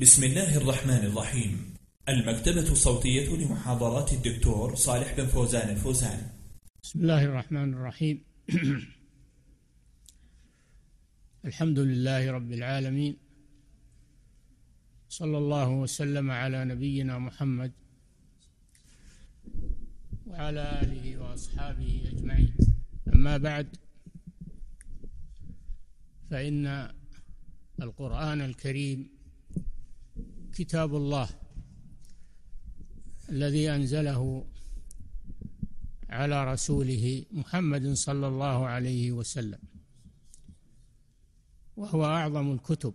بسم الله الرحمن الرحيم المكتبة الصوتية لمحاضرات الدكتور صالح بن فوزان الفوزان بسم الله الرحمن الرحيم الحمد لله رب العالمين صلى الله وسلم على نبينا محمد وعلى آله وأصحابه أجمعين أما بعد فإن القرآن الكريم كتاب الله الذي انزله على رسوله محمد صلى الله عليه وسلم وهو اعظم الكتب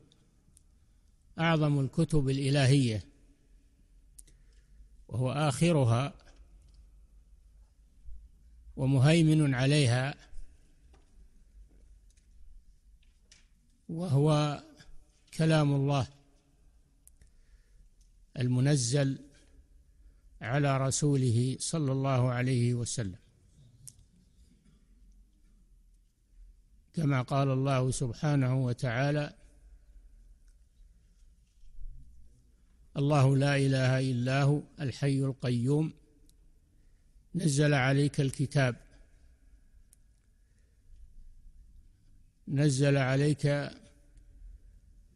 اعظم الكتب الالهيه وهو اخرها ومهيمن عليها وهو كلام الله المنزل على رسوله صلى الله عليه وسلم كما قال الله سبحانه وتعالى الله لا اله الا هو الحي القيوم نزل عليك الكتاب نزل عليك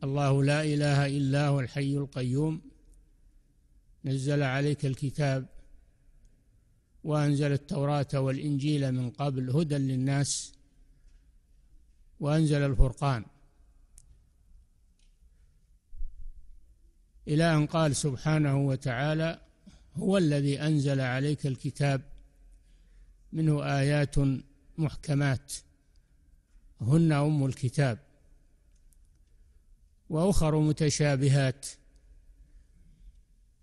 الله لا اله الا هو الحي القيوم نزل عليك الكتاب وأنزل التوراة والإنجيل من قبل هدى للناس وأنزل الفرقان إلى أن قال سبحانه وتعالى هو الذي أنزل عليك الكتاب منه آيات محكمات هن أم الكتاب وأخر متشابهات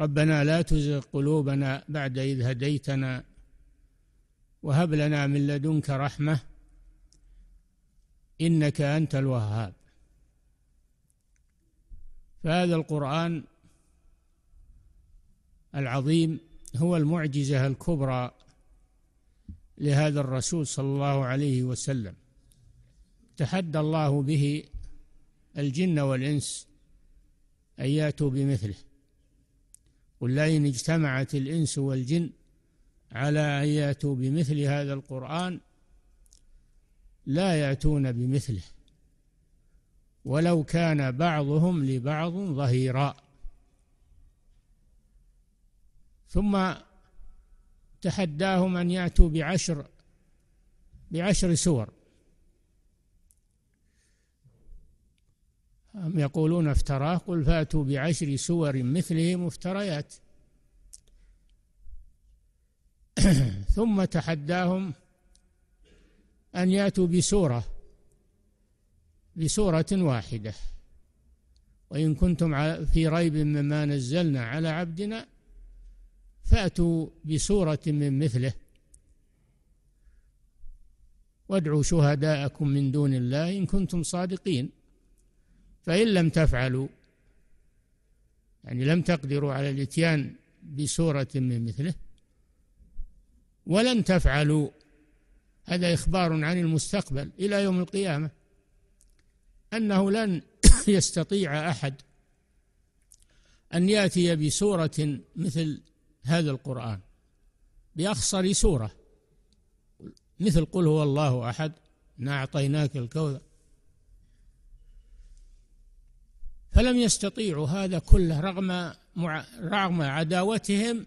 ربنا لا تزغ قلوبنا بعد إذ هديتنا وهب لنا من لدنك رحمة إنك أنت الوهاب فهذا القرآن العظيم هو المعجزة الكبرى لهذا الرسول صلى الله عليه وسلم تحدى الله به الجن والإنس أن يأتوا بمثله قل لئن اجتمعت الإنس والجن على أن يأتوا بمثل هذا القرآن لا يأتون بمثله ولو كان بعضهم لبعض ظهيرا ثم تحداهم أن يأتوا بعشر بعشر سور أم يقولون افتراه قل فاتوا بعشر سور مثله مفتريات ثم تحداهم أن يأتوا بسورة بسورة واحدة وإن كنتم في ريب مما نزلنا على عبدنا فأتوا بسورة من مثله وادعوا شهداءكم من دون الله إن كنتم صادقين فإن لم تفعلوا يعني لم تقدروا على الإتيان بسورة من مثله ولن تفعلوا هذا إخبار عن المستقبل إلى يوم القيامة أنه لن يستطيع أحد أن يأتي بسورة مثل هذا القرآن بأخصر سورة مثل قل هو الله أحد إنا أعطيناك الكوثر فلم يستطيعوا هذا كله رغم مع... رغم عداوتهم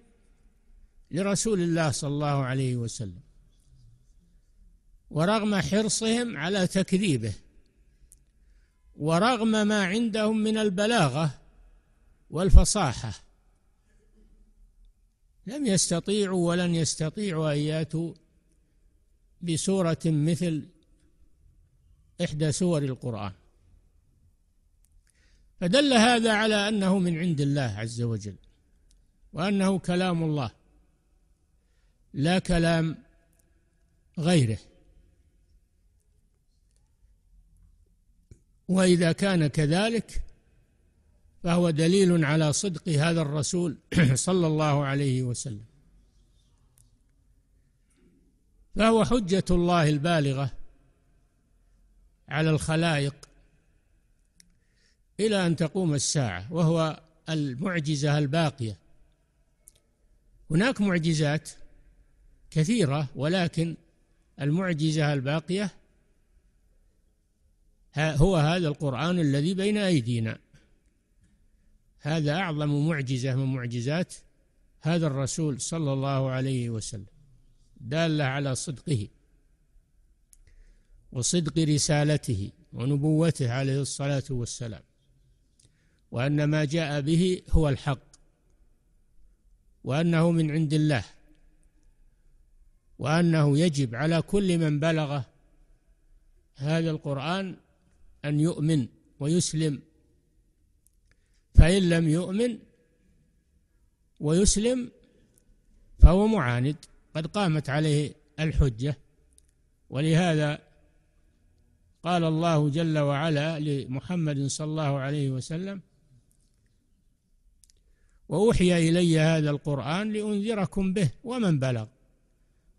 لرسول الله صلى الله عليه وسلم ورغم حرصهم على تكذيبه ورغم ما عندهم من البلاغه والفصاحه لم يستطيعوا ولن يستطيعوا ان ياتوا بسوره مثل احدى سور القران فدل هذا على انه من عند الله عز وجل وانه كلام الله لا كلام غيره واذا كان كذلك فهو دليل على صدق هذا الرسول صلى الله عليه وسلم فهو حجه الله البالغه على الخلائق إلى أن تقوم الساعة وهو المعجزة الباقية هناك معجزات كثيرة ولكن المعجزة الباقية هو هذا القرآن الذي بين أيدينا هذا أعظم معجزة من معجزات هذا الرسول صلى الله عليه وسلم دالة على صدقه وصدق رسالته ونبوته عليه الصلاة والسلام وأن ما جاء به هو الحق وأنه من عند الله وأنه يجب على كل من بلغه هذا القرآن أن يؤمن ويسلم فإن لم يؤمن ويسلم فهو معاند قد قامت عليه الحجة ولهذا قال الله جل وعلا لمحمد صلى الله عليه وسلم وأوحي إلي هذا القرآن لأنذركم به ومن بلغ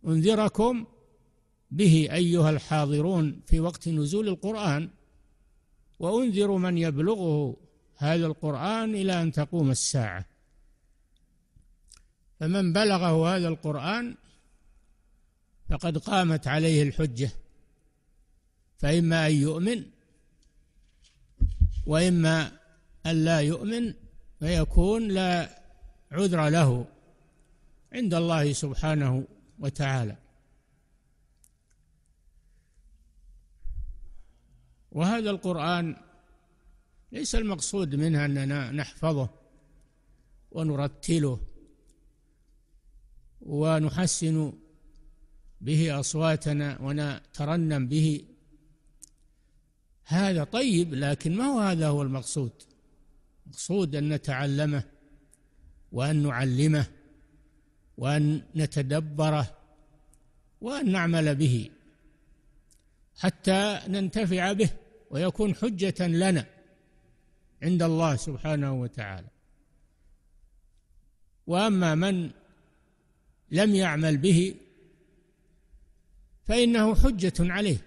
أنذركم به أيها الحاضرون في وقت نزول القرآن وأنذر من يبلغه هذا القرآن إلى أن تقوم الساعة فمن بلغه هذا القرآن فقد قامت عليه الحجة فإما أن يؤمن وإما أن لا يؤمن فيكون لا عذر له عند الله سبحانه وتعالى وهذا القرآن ليس المقصود منه أننا نحفظه ونرتله ونحسن به أصواتنا ونترنم به هذا طيب لكن ما هو هذا هو المقصود مقصود أن نتعلمه وأن نعلمه وأن نتدبره وأن نعمل به حتى ننتفع به ويكون حجة لنا عند الله سبحانه وتعالى وأما من لم يعمل به فإنه حجة عليه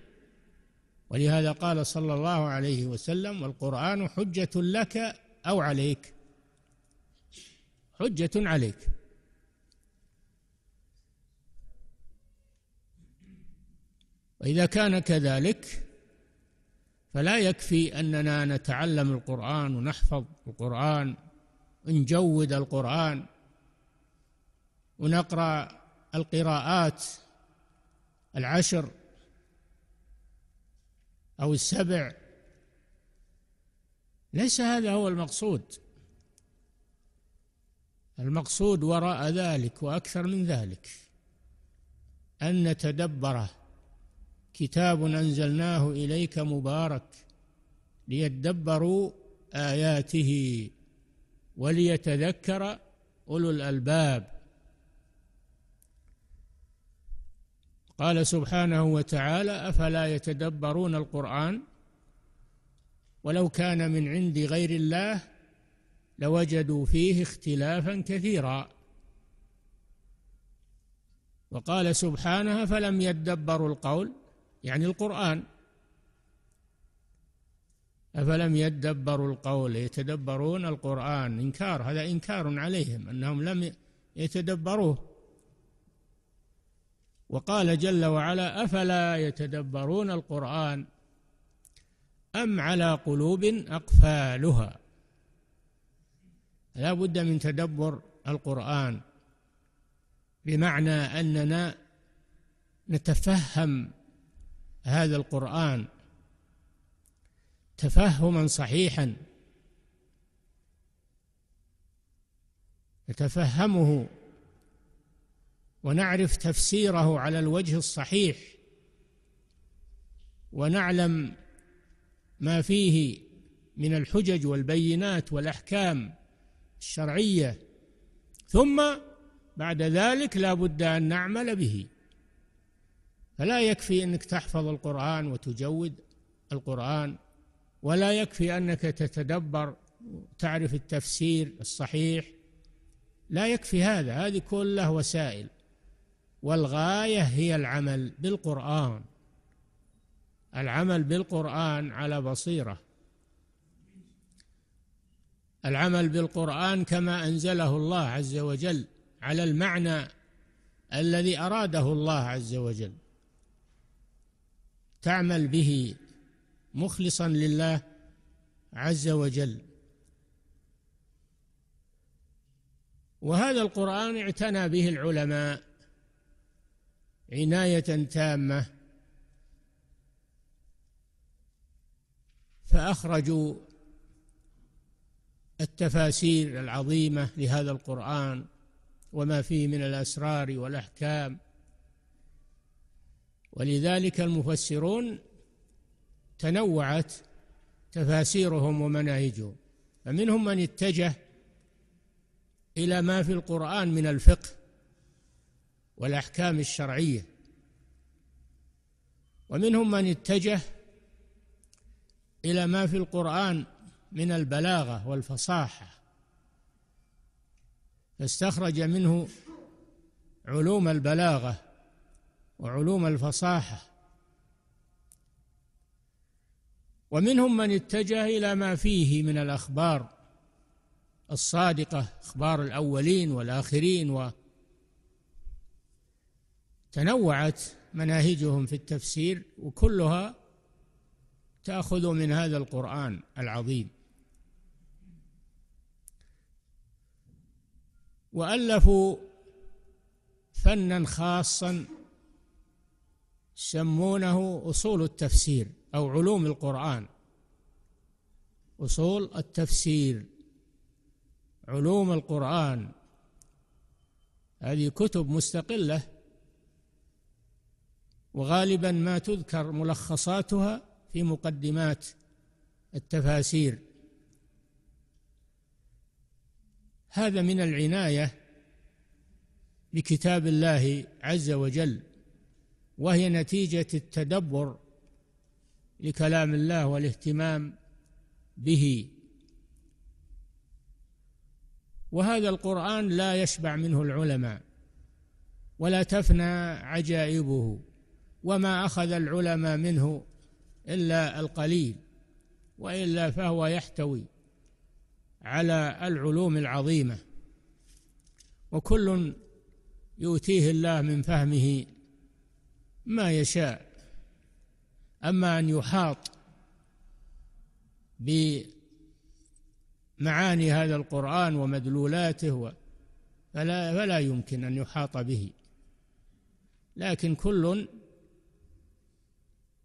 ولهذا قال صلى الله عليه وسلم والقرآن حجة لك أو عليك حجة عليك وإذا كان كذلك فلا يكفي أننا نتعلم القرآن ونحفظ القرآن ونجود القرآن ونقرأ القراءات العشر أو السبع ليس هذا هو المقصود المقصود وراء ذلك واكثر من ذلك ان نتدبره كتاب انزلناه اليك مبارك ليدبروا اياته وليتذكر اولو الالباب قال سبحانه وتعالى افلا يتدبرون القران ولو كان من عند غير الله لوجدوا فيه اختلافا كثيرا وقال سبحانه فلم يدبروا القول يعني القرآن أفلم يدبروا القول يتدبرون القرآن إنكار هذا إنكار عليهم أنهم لم يتدبروه وقال جل وعلا أفلا يتدبرون القرآن أم على قلوب أقفالها لا بد من تدبر القرآن بمعنى أننا نتفهم هذا القرآن تفهما صحيحا نتفهمه ونعرف تفسيره على الوجه الصحيح ونعلم ما فيه من الحجج والبينات والأحكام الشرعية ثم بعد ذلك لا بد أن نعمل به فلا يكفي أنك تحفظ القرآن وتجود القرآن ولا يكفي أنك تتدبر تعرف التفسير الصحيح لا يكفي هذا هذه كلها وسائل والغاية هي العمل بالقرآن العمل بالقرآن على بصيرة العمل بالقرآن كما أنزله الله عز وجل على المعنى الذي أراده الله عز وجل تعمل به مخلصا لله عز وجل وهذا القرآن اعتنى به العلماء عناية تامة فأخرجوا التفاسير العظيمة لهذا القرآن وما فيه من الأسرار والأحكام ولذلك المفسرون تنوعت تفاسيرهم ومناهجهم فمنهم من اتجه إلى ما في القرآن من الفقه والأحكام الشرعية ومنهم من اتجه إلى ما في القرآن من البلاغة والفصاحة فاستخرج منه علوم البلاغة وعلوم الفصاحة ومنهم من اتجه إلى ما فيه من الأخبار الصادقة أخبار الأولين والآخرين و تنوعت مناهجهم في التفسير وكلها تأخذ من هذا القرآن العظيم وألفوا فنا خاصا يسمونه أصول التفسير أو علوم القرآن أصول التفسير علوم القرآن هذه كتب مستقلة وغالبا ما تذكر ملخصاتها في مقدمات التفاسير هذا من العنايه بكتاب الله عز وجل وهي نتيجه التدبر لكلام الله والاهتمام به وهذا القران لا يشبع منه العلماء ولا تفنى عجائبه وما اخذ العلماء منه إلا القليل وإلا فهو يحتوي على العلوم العظيمة وكل يؤتيه الله من فهمه ما يشاء أما أن يحاط بمعاني هذا القرآن ومدلولاته فلا فلا يمكن أن يحاط به لكن كل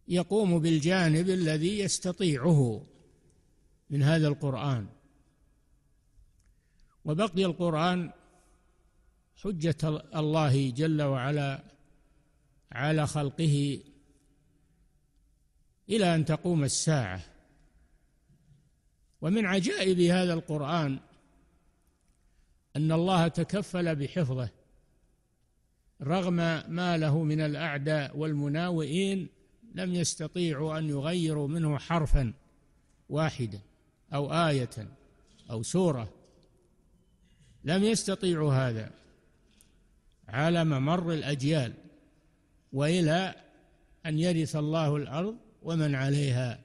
يقوم بالجانب الذي يستطيعه من هذا القرآن وبقي القرآن حجة الله جل وعلا على خلقه إلى أن تقوم الساعة ومن عجائب هذا القرآن أن الله تكفل بحفظه رغم ما له من الأعداء والمناوئين لم يستطيعوا أن يغيروا منه حرفا واحدا أو آية أو سورة لم يستطيعوا هذا على ممر الأجيال وإلى أن يرث الله الأرض ومن عليها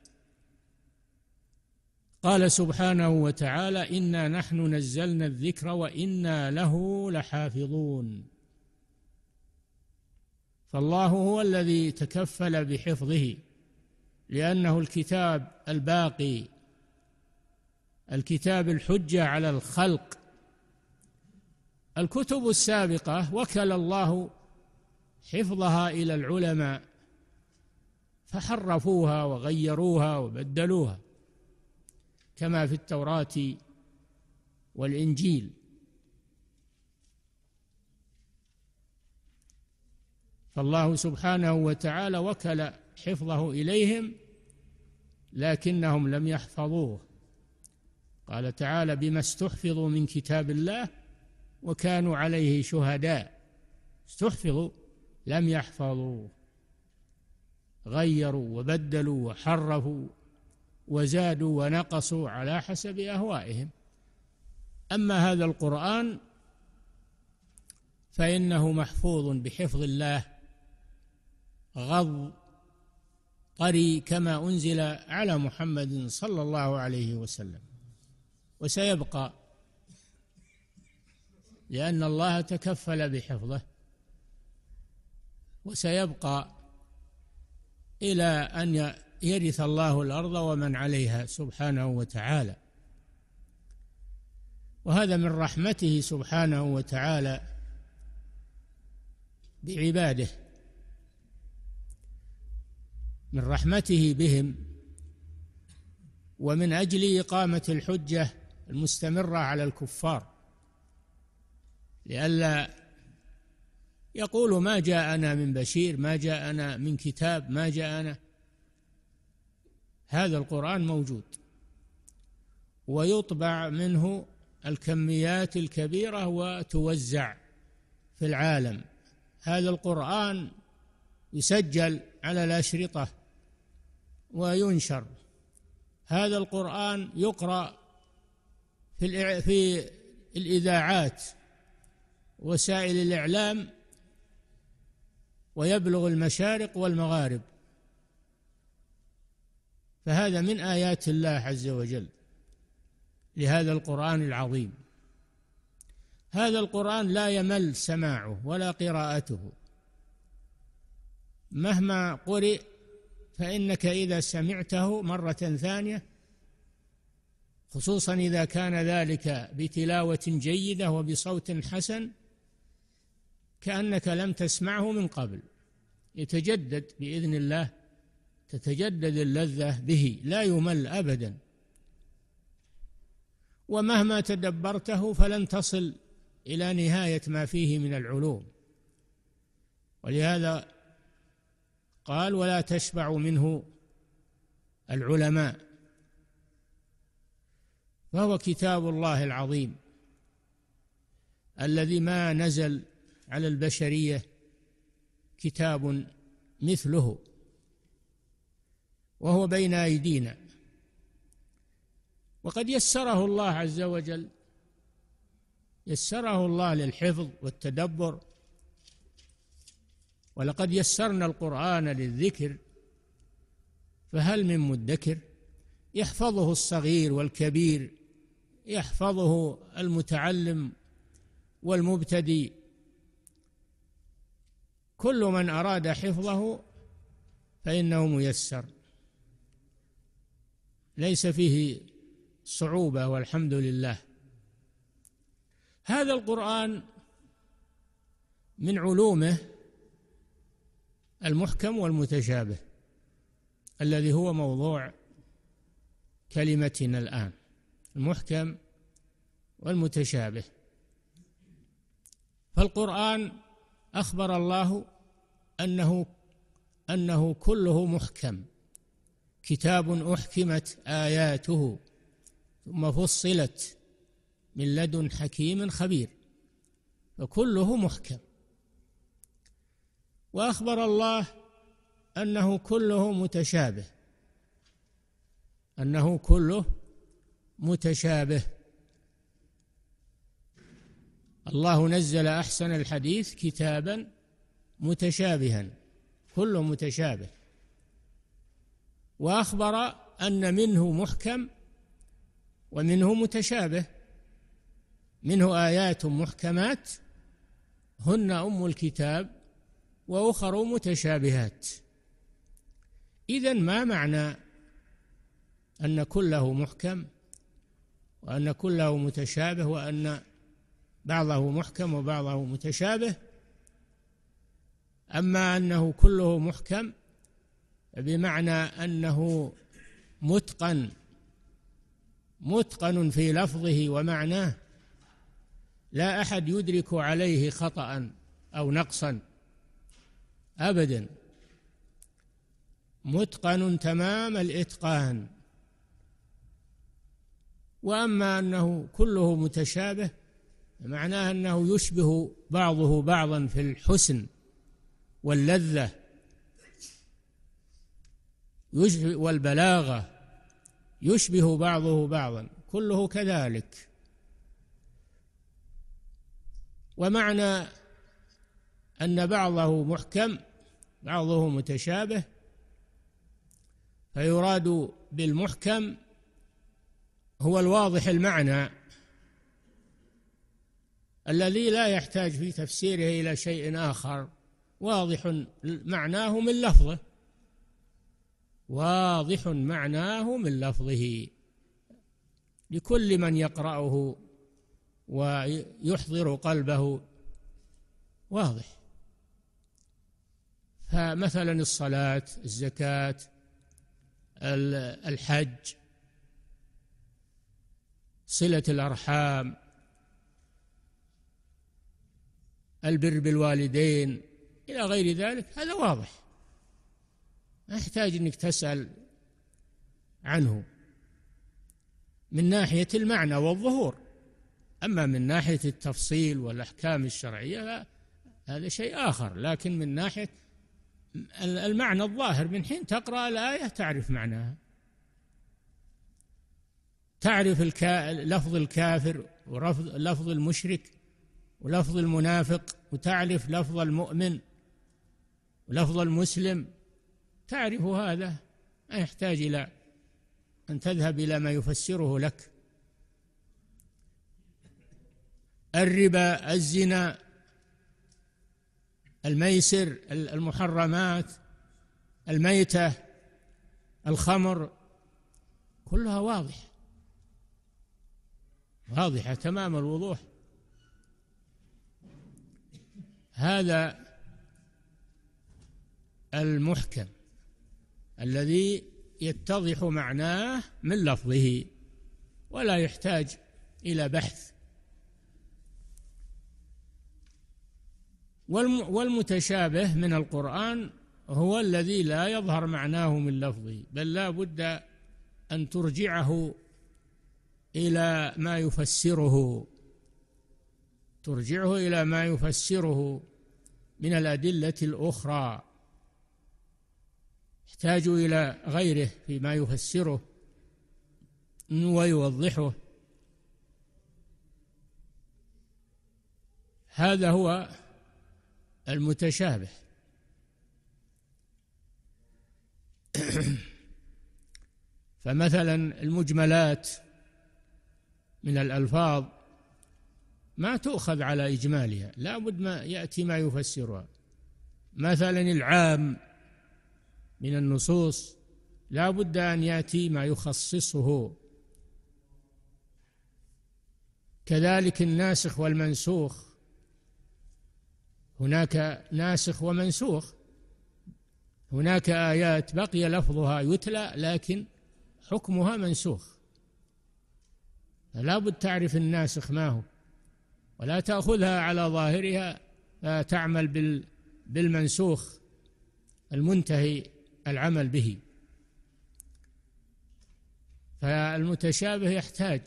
قال سبحانه وتعالى إنا نحن نزلنا الذكر وإنا له لحافظون فالله هو الذي تكفل بحفظه لأنه الكتاب الباقي الكتاب الحجة على الخلق الكتب السابقة وكل الله حفظها إلى العلماء فحرفوها وغيروها وبدلوها كما في التوراة والإنجيل فالله سبحانه وتعالى وكل حفظه اليهم لكنهم لم يحفظوه قال تعالى بما استحفظوا من كتاب الله وكانوا عليه شهداء استحفظوا لم يحفظوا غيروا وبدلوا وحرفوا وزادوا ونقصوا على حسب اهوائهم اما هذا القران فانه محفوظ بحفظ الله غض قري كما أنزل على محمد صلى الله عليه وسلم وسيبقى لأن الله تكفل بحفظه وسيبقى إلى أن يرث الله الأرض ومن عليها سبحانه وتعالى وهذا من رحمته سبحانه وتعالى بعباده من رحمته بهم ومن اجل اقامه الحجه المستمره على الكفار لئلا يقول ما جاءنا من بشير ما جاءنا من كتاب ما جاءنا هذا القران موجود ويطبع منه الكميات الكبيره وتوزع في العالم هذا القران يسجل على الاشرطه وينشر هذا القرآن يقرأ في في الإذاعات وسائل الإعلام ويبلغ المشارق والمغارب فهذا من آيات الله عز وجل لهذا القرآن العظيم هذا القرآن لا يمل سماعه ولا قراءته مهما قرئ فإنك إذا سمعته مرة ثانية خصوصا إذا كان ذلك بتلاوة جيدة وبصوت حسن كأنك لم تسمعه من قبل يتجدد بإذن الله تتجدد اللذة به لا يمل أبدا ومهما تدبرته فلن تصل إلى نهاية ما فيه من العلوم ولهذا قال ولا تشبع منه العلماء فهو كتاب الله العظيم الذي ما نزل على البشريه كتاب مثله وهو بين ايدينا وقد يسره الله عز وجل يسره الله للحفظ والتدبر ولقد يسرنا القرآن للذكر فهل من مدكر يحفظه الصغير والكبير يحفظه المتعلم والمبتدي كل من أراد حفظه فإنه ميسر ليس فيه صعوبة والحمد لله هذا القرآن من علومه المحكم والمتشابه الذي هو موضوع كلمتنا الآن المحكم والمتشابه فالقرآن أخبر الله أنه أنه كله محكم كتاب أحكمت آياته ثم فصلت من لدن حكيم خبير فكله محكم واخبر الله انه كله متشابه انه كله متشابه الله نزل احسن الحديث كتابا متشابها كله متشابه واخبر ان منه محكم ومنه متشابه منه ايات محكمات هن ام الكتاب واخر متشابهات اذا ما معنى ان كله محكم وان كله متشابه وان بعضه محكم وبعضه متشابه اما انه كله محكم بمعنى انه متقن متقن في لفظه ومعناه لا احد يدرك عليه خطا او نقصا أبدا متقن تمام الإتقان وأما أنه كله متشابه معناه أنه يشبه بعضه بعضا في الحسن واللذة والبلاغة يشبه بعضه بعضا كله كذلك ومعنى أن بعضه محكم بعضه متشابه فيراد بالمحكم هو الواضح المعنى الذي لا يحتاج في تفسيره الى شيء اخر واضح معناه من لفظه واضح معناه من لفظه لكل من يقرأه ويحضر قلبه واضح فمثلا الصلاة الزكاة الحج صلة الأرحام البر بالوالدين إلى غير ذلك هذا واضح ما يحتاج أنك تسأل عنه من ناحية المعنى والظهور أما من ناحية التفصيل والأحكام الشرعية هذا شيء آخر لكن من ناحية المعنى الظاهر من حين تقرأ الآية تعرف معناها تعرف الكا... لفظ الكافر ولفظ لفظ المشرك ولفظ المنافق وتعرف لفظ المؤمن ولفظ المسلم تعرف هذا ما يحتاج إلى أن تذهب إلى ما يفسره لك الربا الزنا الميسر المحرمات الميتة الخمر كلها واضحة واضحة تمام الوضوح هذا المحكم الذي يتضح معناه من لفظه ولا يحتاج إلى بحث والمتشابه من القرآن هو الذي لا يظهر معناه من لفظه بل لا بد أن ترجعه إلى ما يفسره ترجعه إلى ما يفسره من الأدلة الأخرى يحتاج إلى غيره فيما يفسره ويوضحه هذا هو المتشابه فمثلا المجملات من الألفاظ ما تؤخذ على إجمالها لا بد ما يأتي ما يفسرها مثلا العام من النصوص لا بد أن يأتي ما يخصصه كذلك الناسخ والمنسوخ هناك ناسخ ومنسوخ هناك آيات بقي لفظها يتلى لكن حكمها منسوخ فلا بد تعرف الناسخ ما هو ولا تأخذها على ظاهرها تعمل بال بالمنسوخ المنتهي العمل به فالمتشابه يحتاج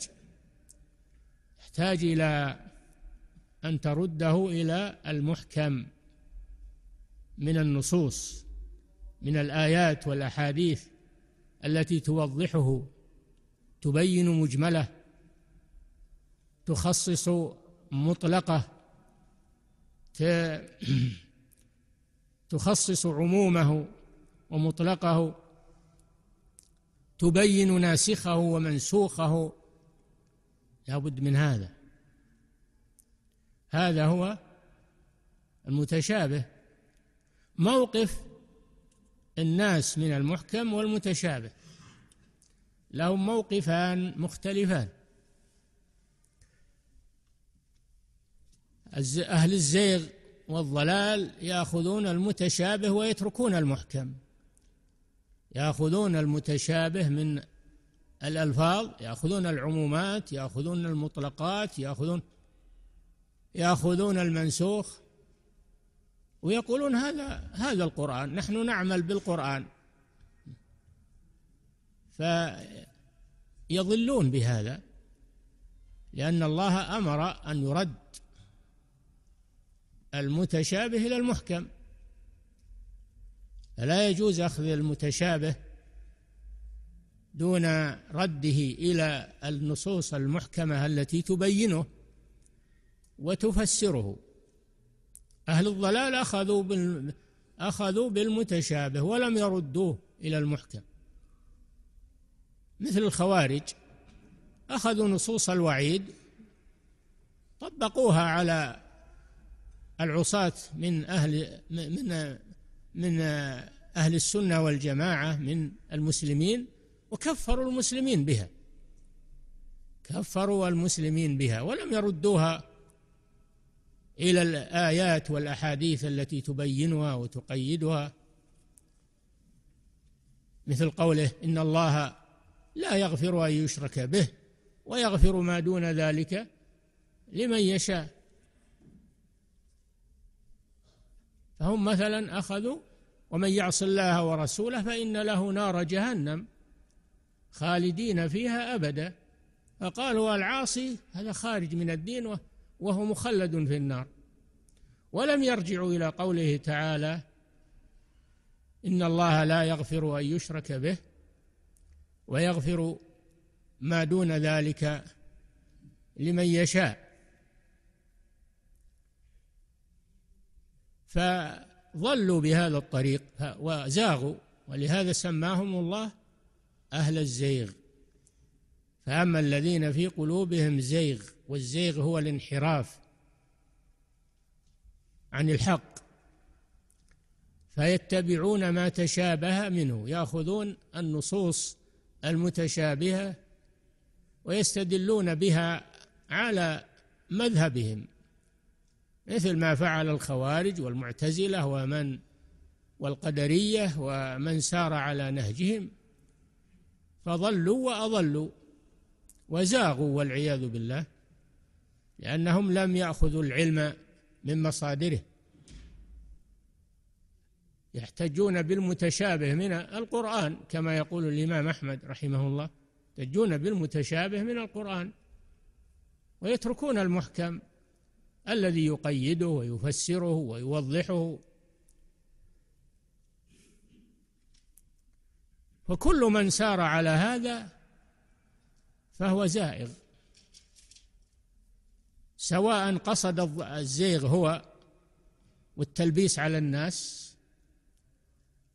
يحتاج إلى أن ترده إلى المحكم من النصوص من الآيات والأحاديث التي توضحه تبين مجمله تخصص مطلقه تخصص عمومه ومطلقه تبين ناسخه ومنسوخه لا بد من هذا هذا هو المتشابه موقف الناس من المحكم والمتشابه لهم موقفان مختلفان أهل الزيغ والضلال يأخذون المتشابه ويتركون المحكم يأخذون المتشابه من الألفاظ يأخذون العمومات يأخذون المطلقات يأخذون ياخذون المنسوخ ويقولون هذا هذا القران نحن نعمل بالقران فيضلون بهذا لان الله امر ان يرد المتشابه الى المحكم فلا يجوز اخذ المتشابه دون رده الى النصوص المحكمه التي تبينه وتفسره أهل الضلال أخذوا بال أخذوا بالمتشابه ولم يردوه إلى المحكم مثل الخوارج أخذوا نصوص الوعيد طبقوها على العصاة من أهل من من أهل السنة والجماعة من المسلمين وكفروا المسلمين بها كفروا المسلمين بها ولم يردوها الى الايات والاحاديث التي تبينها وتقيدها مثل قوله ان الله لا يغفر ان يشرك به ويغفر ما دون ذلك لمن يشاء فهم مثلا اخذوا ومن يعص الله ورسوله فان له نار جهنم خالدين فيها ابدا فقالوا العاصي هذا خارج من الدين وهو مخلد في النار ولم يرجعوا الى قوله تعالى ان الله لا يغفر ان يشرك به ويغفر ما دون ذلك لمن يشاء فظلوا بهذا الطريق وزاغوا ولهذا سماهم الله اهل الزيغ فاما الذين في قلوبهم زيغ والزيغ هو الانحراف عن الحق فيتبعون ما تشابه منه ياخذون النصوص المتشابهه ويستدلون بها على مذهبهم مثل ما فعل الخوارج والمعتزله ومن والقدريه ومن سار على نهجهم فضلوا واضلوا وزاغوا والعياذ بالله لأنهم لم يأخذوا العلم من مصادره يحتجون بالمتشابه من القرآن كما يقول الإمام أحمد رحمه الله يحتجون بالمتشابه من القرآن ويتركون المحكم الذي يقيده ويفسره ويوضحه فكل من سار على هذا فهو زائغ سواء قصد الزيغ هو والتلبيس على الناس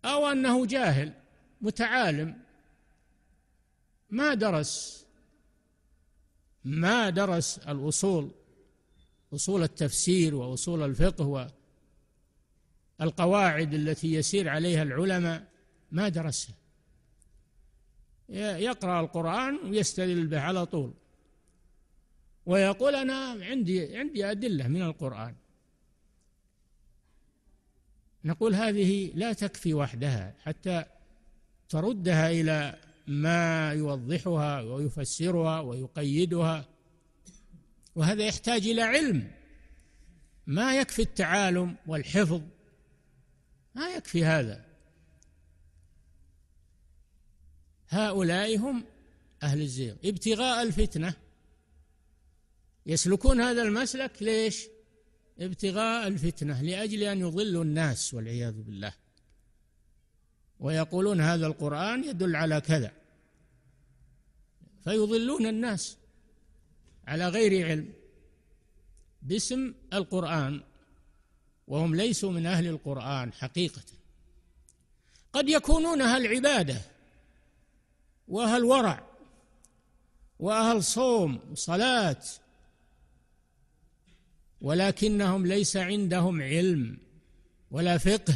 أو أنه جاهل متعالم ما درس ما درس الأصول أصول التفسير وأصول الفقه والقواعد التي يسير عليها العلماء ما درسها يقرأ القرآن ويستدل به على طول ويقول أنا عندي عندي أدلة من القرآن نقول هذه لا تكفي وحدها حتى تردها إلى ما يوضحها ويفسرها ويقيدها وهذا يحتاج إلى علم ما يكفي التعالم والحفظ ما يكفي هذا هؤلاء هم أهل الزيغ ابتغاء الفتنة يسلكون هذا المسلك ليش ابتغاء الفتنه لاجل ان يضلوا الناس والعياذ بالله ويقولون هذا القران يدل على كذا فيضلون الناس على غير علم باسم القران وهم ليسوا من اهل القران حقيقه قد يكونون اهل عباده واهل ورع واهل صوم وصلاه ولكنهم ليس عندهم علم ولا فقه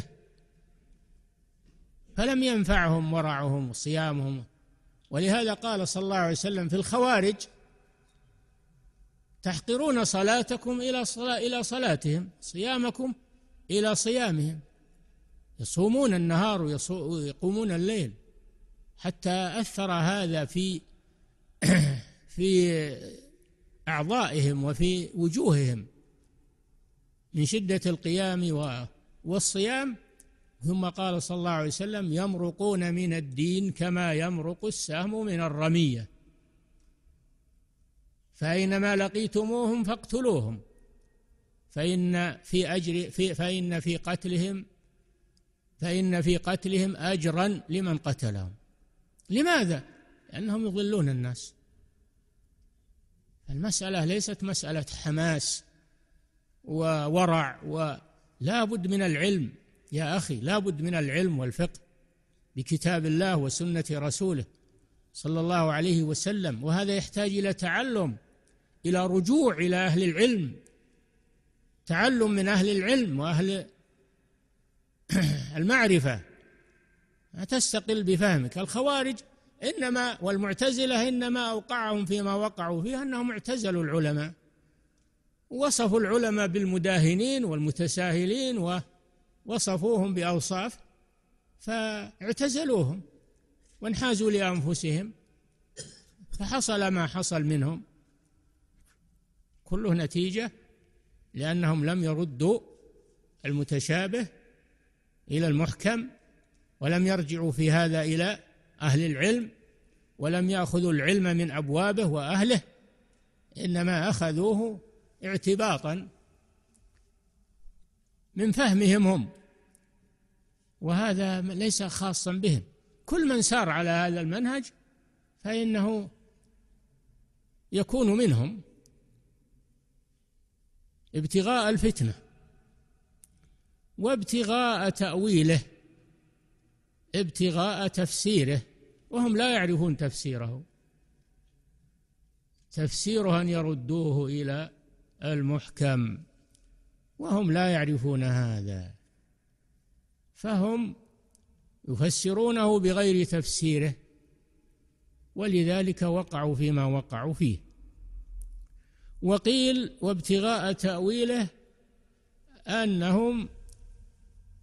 فلم ينفعهم ورعهم وصيامهم ولهذا قال صلى الله عليه وسلم في الخوارج تحقرون صلاتكم إلى صلاة إلى صلاتهم صيامكم إلى صيامهم يصومون النهار ويقومون الليل حتى أثر هذا في في أعضائهم وفي وجوههم من شدة القيام والصيام ثم قال صلى الله عليه وسلم يمرقون من الدين كما يمرق السهم من الرمية فأينما لقيتموهم فاقتلوهم فإن في أجر في فإن في قتلهم فإن في قتلهم أجرا لمن قتلهم لماذا؟ لأنهم يضلون الناس المسألة ليست مسألة حماس وورع ولا بد من العلم يا أخي لا بد من العلم والفقه بكتاب الله وسنة رسوله صلى الله عليه وسلم وهذا يحتاج إلى تعلم إلى رجوع إلى أهل العلم تعلم من أهل العلم وأهل المعرفة تستقل بفهمك الخوارج إنما والمعتزلة إنما أوقعهم فيما وقعوا فيه أنهم اعتزلوا العلماء وصفوا العلماء بالمداهنين والمتساهلين ووصفوهم بأوصاف فاعتزلوهم وانحازوا لأنفسهم فحصل ما حصل منهم كله نتيجة لأنهم لم يردوا المتشابه إلى المحكم ولم يرجعوا في هذا إلى أهل العلم ولم يأخذوا العلم من أبوابه وأهله إنما أخذوه اعتباطا من فهمهم هم وهذا ليس خاصا بهم كل من سار على هذا المنهج فإنه يكون منهم ابتغاء الفتنة وابتغاء تأويله ابتغاء تفسيره وهم لا يعرفون تفسيره تفسيره أن يردوه إلى المحكم وهم لا يعرفون هذا فهم يفسرونه بغير تفسيره ولذلك وقعوا فيما وقعوا فيه وقيل وابتغاء تاويله انهم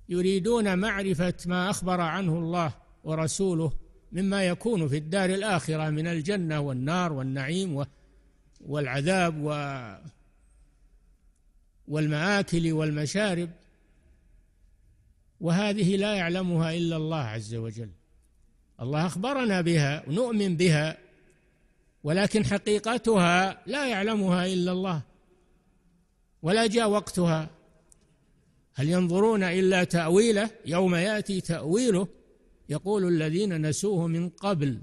يريدون معرفه ما اخبر عنه الله ورسوله مما يكون في الدار الاخره من الجنه والنار والنعيم والعذاب و والمآكل والمشارب وهذه لا يعلمها إلا الله عز وجل الله أخبرنا بها ونؤمن بها ولكن حقيقتها لا يعلمها إلا الله ولا جاء وقتها هل ينظرون إلا تأويله يوم يأتي تأويله يقول الذين نسوه من قبل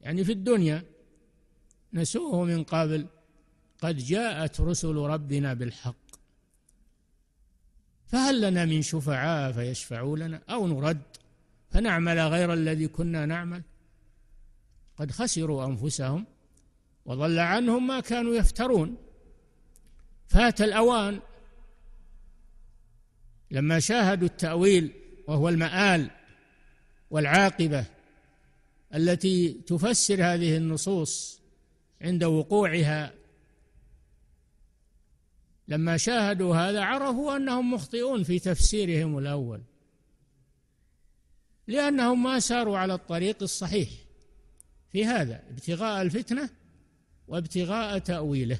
يعني في الدنيا نسوه من قبل قد جاءت رسل ربنا بالحق فهل لنا من شفعاء فيشفعوا لنا أو نرد فنعمل غير الذي كنا نعمل قد خسروا أنفسهم وضل عنهم ما كانوا يفترون فات الأوان لما شاهدوا التأويل وهو المآل والعاقبة التي تفسر هذه النصوص عند وقوعها لما شاهدوا هذا عرفوا انهم مخطئون في تفسيرهم الاول لانهم ما ساروا على الطريق الصحيح في هذا ابتغاء الفتنه وابتغاء تاويله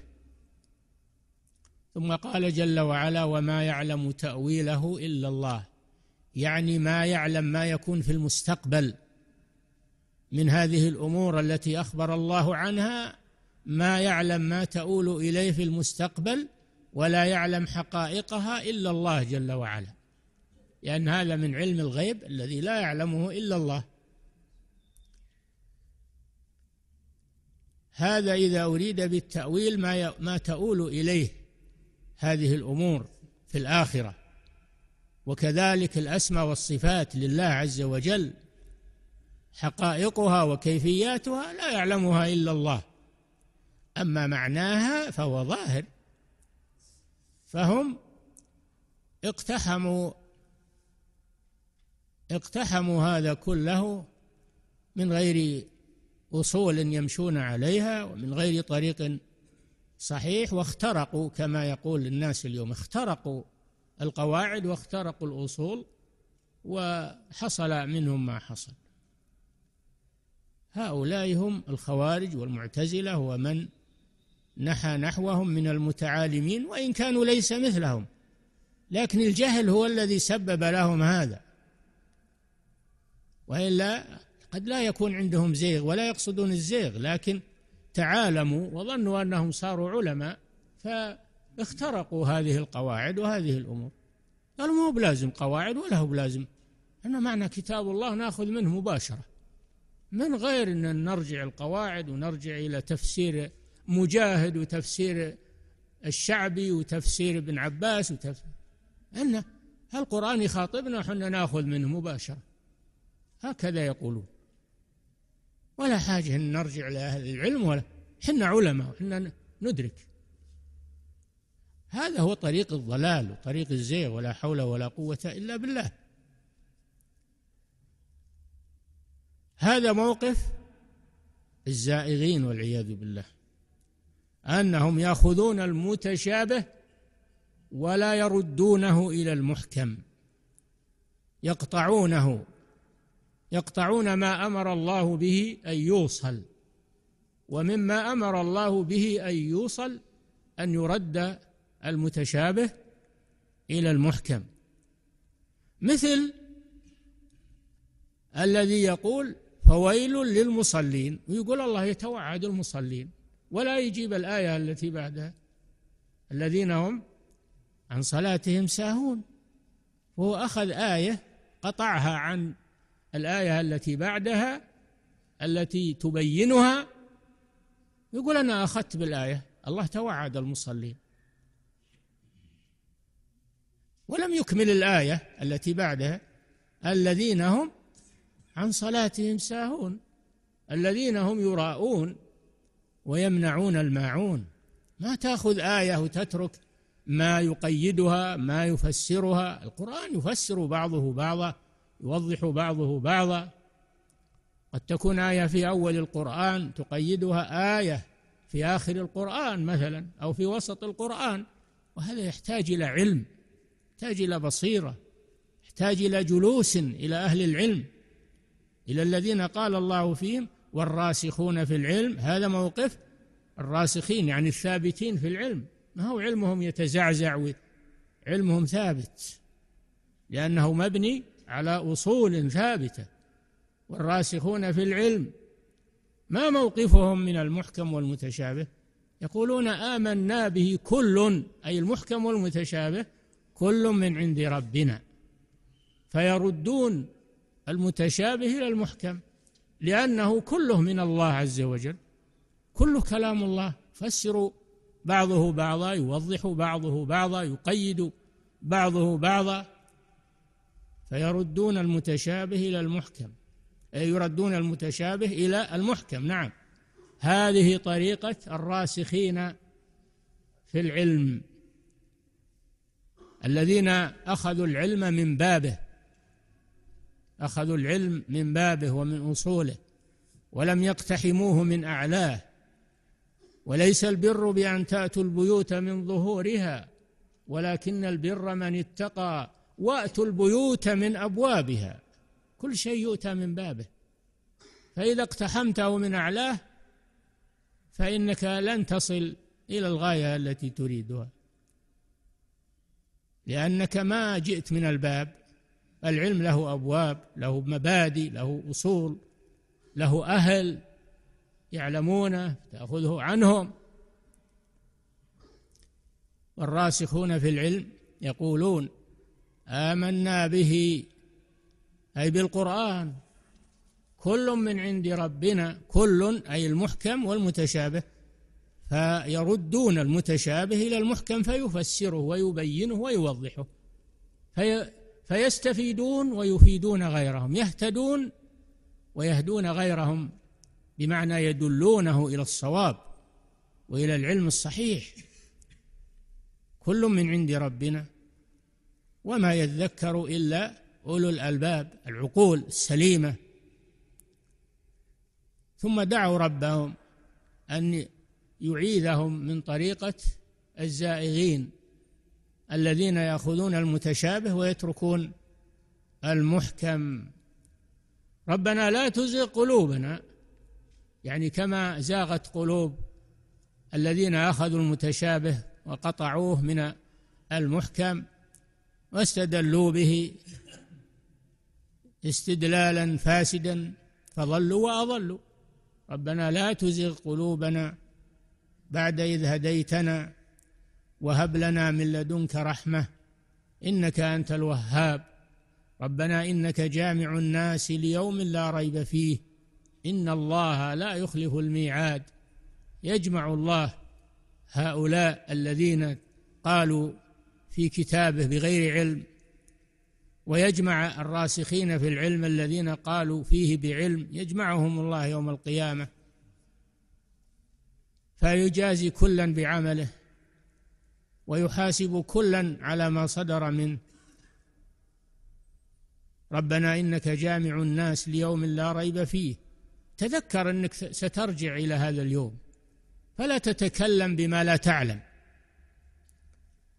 ثم قال جل وعلا وما يعلم تاويله الا الله يعني ما يعلم ما يكون في المستقبل من هذه الامور التي اخبر الله عنها ما يعلم ما تؤول اليه في المستقبل ولا يعلم حقائقها الا الله جل وعلا لان هذا من علم الغيب الذي لا يعلمه الا الله هذا اذا اريد بالتاويل ما ما تؤول اليه هذه الامور في الاخره وكذلك الاسماء والصفات لله عز وجل حقائقها وكيفياتها لا يعلمها الا الله اما معناها فهو ظاهر فهم اقتحموا اقتحموا هذا كله من غير اصول يمشون عليها ومن غير طريق صحيح واخترقوا كما يقول الناس اليوم اخترقوا القواعد واخترقوا الاصول وحصل منهم ما حصل هؤلاء هم الخوارج والمعتزله ومن نحى نحوهم من المتعالمين وإن كانوا ليس مثلهم لكن الجهل هو الذي سبب لهم هذا وإلا قد لا يكون عندهم زيغ ولا يقصدون الزيغ لكن تعالموا وظنوا أنهم صاروا علماء فاخترقوا هذه القواعد وهذه الأمور قالوا مو بلازم قواعد ولا هو بلازم أنا معنى كتاب الله ناخذ منه مباشرة من غير أن نرجع القواعد ونرجع إلى تفسير مجاهد وتفسير الشعبي وتفسير ابن عباس وتفسير أن القرآن يخاطبنا وحنا ناخذ منه مباشرة هكذا يقولون ولا حاجة أن نرجع لأهل العلم ولا حنا علماء وحنا ندرك هذا هو طريق الضلال وطريق الزيغ ولا حول ولا قوة إلا بالله هذا موقف الزائغين والعياذ بالله أنهم يأخذون المتشابه ولا يردونه إلى المحكم يقطعونه يقطعون ما أمر الله به أن يوصل ومما أمر الله به أن يوصل أن يرد المتشابه إلى المحكم مثل الذي يقول فويل للمصلين ويقول الله يتوعد المصلين ولا يجيب الآية التي بعدها الذين هم عن صلاتهم ساهون وهو أخذ آية قطعها عن الآية التي بعدها التي تبينها يقول أنا أخذت بالآية الله توعد المصلين ولم يكمل الآية التي بعدها الذين هم عن صلاتهم ساهون الذين هم يراءون ويمنعون الماعون ما تاخذ ايه وتترك ما يقيدها ما يفسرها القران يفسر بعضه بعضا يوضح بعضه بعضا قد تكون ايه في اول القران تقيدها ايه في اخر القران مثلا او في وسط القران وهذا يحتاج الى علم يحتاج الى بصيره يحتاج الى جلوس الى اهل العلم الى الذين قال الله فيهم والراسخون في العلم هذا موقف الراسخين يعني الثابتين في العلم ما هو علمهم يتزعزع علمهم ثابت لأنه مبني على أصول ثابتة والراسخون في العلم ما موقفهم من المحكم والمتشابه يقولون آمنا به كل أي المحكم والمتشابه كل من عند ربنا فيردون المتشابه إلى المحكم لأنه كله من الله عز وجل كله كلام الله فسروا بعضه بعضا يوضح بعضه بعضا يقيد بعضه بعضا فيردون المتشابه إلى المحكم أي يردون المتشابه إلى المحكم نعم هذه طريقة الراسخين في العلم الذين أخذوا العلم من بابه أخذوا العلم من بابه ومن أصوله ولم يقتحموه من أعلاه وليس البر بأن تأتوا البيوت من ظهورها ولكن البر من اتقى وأتوا البيوت من أبوابها كل شيء يؤتى من بابه فإذا اقتحمته من أعلاه فإنك لن تصل إلى الغاية التي تريدها لأنك ما جئت من الباب العلم له ابواب له مبادئ له اصول له اهل يعلمونه تاخذه عنهم والراسخون في العلم يقولون امنا به اي بالقران كل من عند ربنا كل اي المحكم والمتشابه فيردون المتشابه الى المحكم فيفسره ويبينه ويوضحه في فيستفيدون ويفيدون غيرهم يهتدون ويهدون غيرهم بمعنى يدلونه الى الصواب والى العلم الصحيح كل من عند ربنا وما يذكر الا اولو الالباب العقول السليمه ثم دعوا ربهم ان يعيذهم من طريقه الزائغين الذين ياخذون المتشابه ويتركون المحكم ربنا لا تزغ قلوبنا يعني كما زاغت قلوب الذين اخذوا المتشابه وقطعوه من المحكم واستدلوا به استدلالا فاسدا فضلوا واضلوا ربنا لا تزغ قلوبنا بعد اذ هديتنا وهب لنا من لدنك رحمه انك انت الوهاب ربنا انك جامع الناس ليوم لا ريب فيه ان الله لا يخلف الميعاد يجمع الله هؤلاء الذين قالوا في كتابه بغير علم ويجمع الراسخين في العلم الذين قالوا فيه بعلم يجمعهم الله يوم القيامه فيجازي كلا بعمله ويحاسب كلا على ما صدر منه ربنا انك جامع الناس ليوم لا ريب فيه تذكر انك سترجع الى هذا اليوم فلا تتكلم بما لا تعلم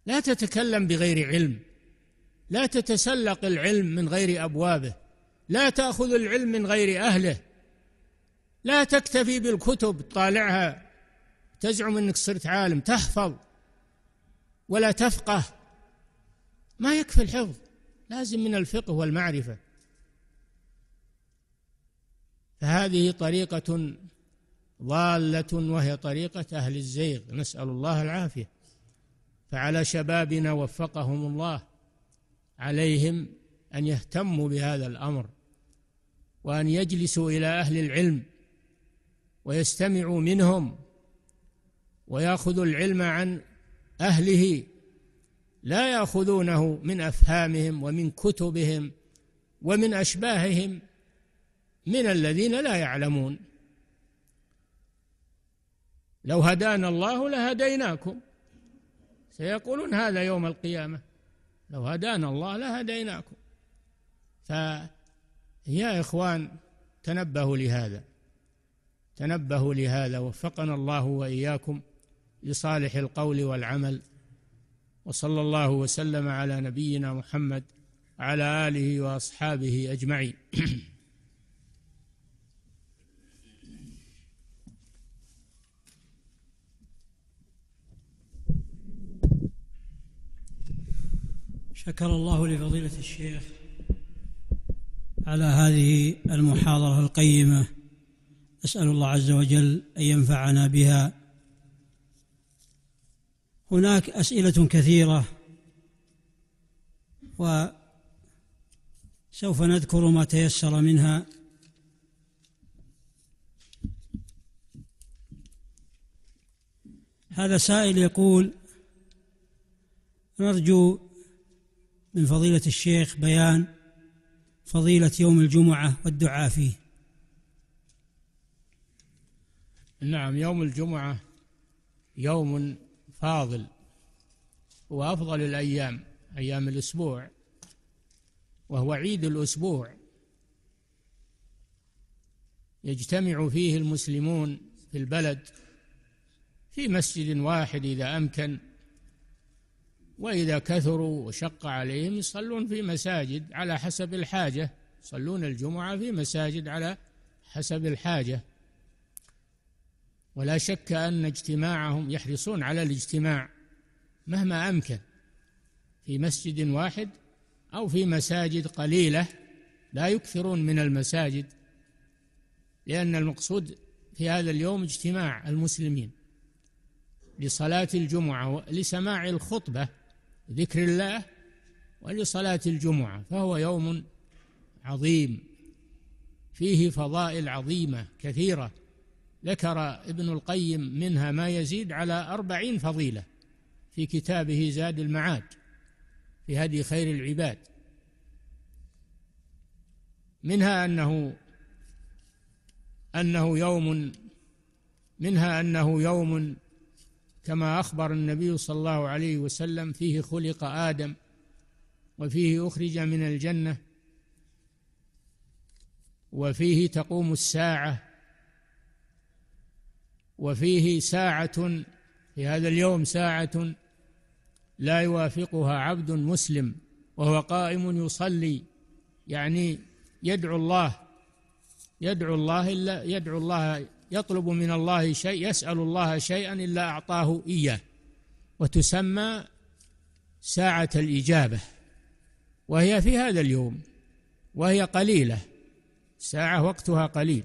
لا تتكلم بغير علم لا تتسلق العلم من غير ابوابه لا تاخذ العلم من غير اهله لا تكتفي بالكتب تطالعها تزعم انك صرت عالم تحفظ ولا تفقه ما يكفي الحفظ لازم من الفقه والمعرفة فهذه طريقة ضالة وهي طريقة أهل الزيغ نسأل الله العافية فعلى شبابنا وفقهم الله عليهم أن يهتموا بهذا الأمر وأن يجلسوا إلى أهل العلم ويستمعوا منهم ويأخذوا العلم عن أهله لا يأخذونه من أفهامهم ومن كتبهم ومن أشباههم من الذين لا يعلمون لو هدانا الله لهديناكم سيقولون هذا يوم القيامة لو هدانا الله لهديناكم فيا إخوان تنبهوا لهذا تنبهوا لهذا وفقنا الله وإياكم لصالح القول والعمل وصلى الله وسلم على نبينا محمد على اله واصحابه اجمعين شكر الله لفضيله الشيخ على هذه المحاضره القيمه اسال الله عز وجل ان ينفعنا بها هناك أسئلة كثيرة وسوف نذكر ما تيسر منها هذا سائل يقول نرجو من فضيلة الشيخ بيان فضيلة يوم الجمعة والدعاء فيه نعم يوم الجمعة يوم هو وأفضل الأيام أيام الأسبوع وهو عيد الأسبوع يجتمع فيه المسلمون في البلد في مسجد واحد إذا أمكن وإذا كثروا وشق عليهم يصلون في مساجد على حسب الحاجة يصلون الجمعة في مساجد على حسب الحاجة ولا شك أن اجتماعهم يحرصون على الاجتماع مهما أمكن في مسجد واحد أو في مساجد قليلة لا يكثرون من المساجد لأن المقصود في هذا اليوم اجتماع المسلمين لصلاة الجمعة لسماع الخطبة ذكر الله ولصلاة الجمعة فهو يوم عظيم فيه فضائل عظيمة كثيرة ذكر ابن القيم منها ما يزيد على أربعين فضيلة في كتابه زاد المعاد في هدي خير العباد منها أنه أنه يوم منها أنه يوم كما أخبر النبي صلى الله عليه وسلم فيه خلق آدم وفيه أخرج من الجنة وفيه تقوم الساعة وفيه ساعة في هذا اليوم ساعة لا يوافقها عبد مسلم وهو قائم يصلي يعني يدعو الله يدعو الله إلا يدعو الله يطلب من الله شيء يسأل الله شيئا إلا أعطاه إياه وتسمى ساعة الإجابة وهي في هذا اليوم وهي قليلة ساعة وقتها قليل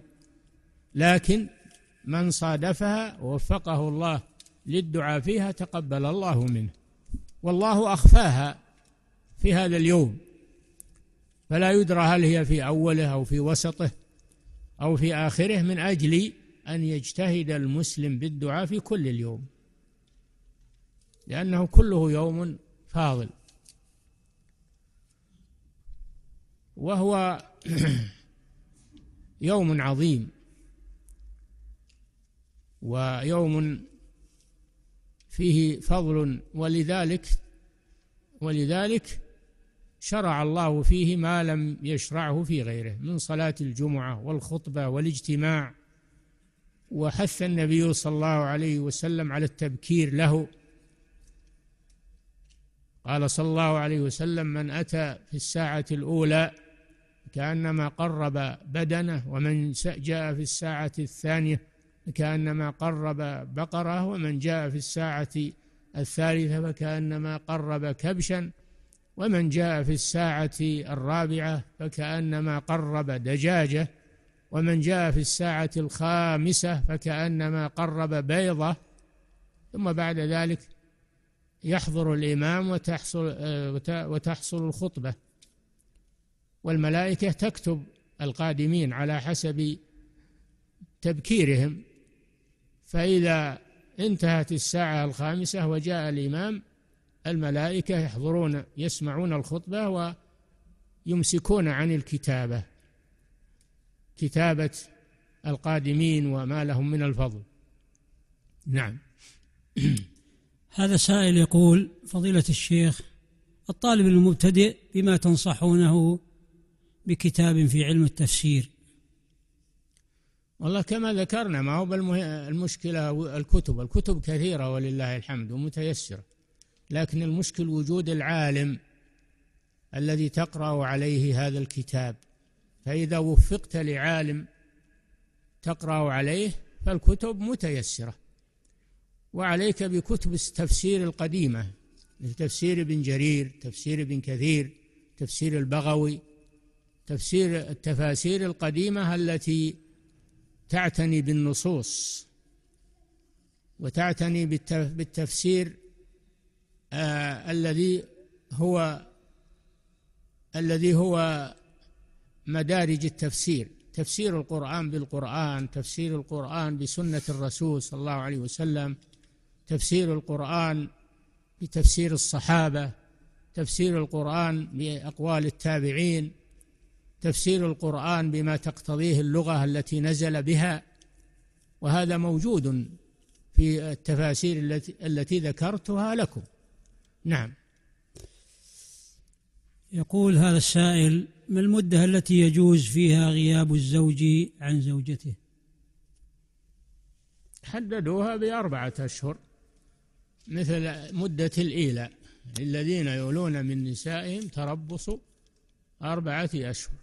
لكن من صادفها ووفقه الله للدعاء فيها تقبل الله منه والله أخفاها في هذا اليوم فلا يدرى هل هي في أوله أو في وسطه أو في آخره من أجل أن يجتهد المسلم بالدعاء في كل اليوم لأنه كله يوم فاضل وهو يوم عظيم ويوم فيه فضل ولذلك ولذلك شرع الله فيه ما لم يشرعه في غيره من صلاة الجمعة والخطبة والاجتماع وحث النبي صلى الله عليه وسلم على التبكير له قال صلى الله عليه وسلم من أتى في الساعة الأولى كأنما قرب بدنه ومن جاء في الساعة الثانية كأنما قرب بقرة ومن جاء في الساعة الثالثة فكأنما قرب كبشا ومن جاء في الساعة الرابعة فكأنما قرب دجاجة ومن جاء في الساعة الخامسة فكأنما قرب بيضة ثم بعد ذلك يحضر الإمام وتحصل آه، وتحصل الخطبة والملائكة تكتب القادمين على حسب تبكيرهم فإذا انتهت الساعة الخامسة وجاء الإمام الملائكة يحضرون يسمعون الخطبة ويمسكون عن الكتابة كتابة القادمين وما لهم من الفضل نعم هذا سائل يقول فضيلة الشيخ الطالب المبتدئ بما تنصحونه بكتاب في علم التفسير والله كما ذكرنا ما هو المشكلة الكتب الكتب كثيرة ولله الحمد ومتيسرة لكن المشكل وجود العالم الذي تقرأ عليه هذا الكتاب فإذا وفقت لعالم تقرأ عليه فالكتب متيسرة وعليك بكتب التفسير القديمة مثل تفسير ابن جرير تفسير ابن كثير تفسير البغوي تفسير التفاسير القديمة التي تعتني بالنصوص وتعتني بالتفسير آه الذي هو الذي هو مدارج التفسير تفسير القرآن بالقرآن تفسير القرآن بسنة الرسول صلى الله عليه وسلم تفسير القرآن بتفسير الصحابة تفسير القرآن بأقوال التابعين تفسير القرآن بما تقتضيه اللغة التي نزل بها وهذا موجود في التفاسير التي التي ذكرتها لكم نعم يقول هذا السائل ما المدة التي يجوز فيها غياب الزوج عن زوجته حددوها بأربعة أشهر مثل مدة الإيلاء الذين يولون من نسائهم تربص أربعة أشهر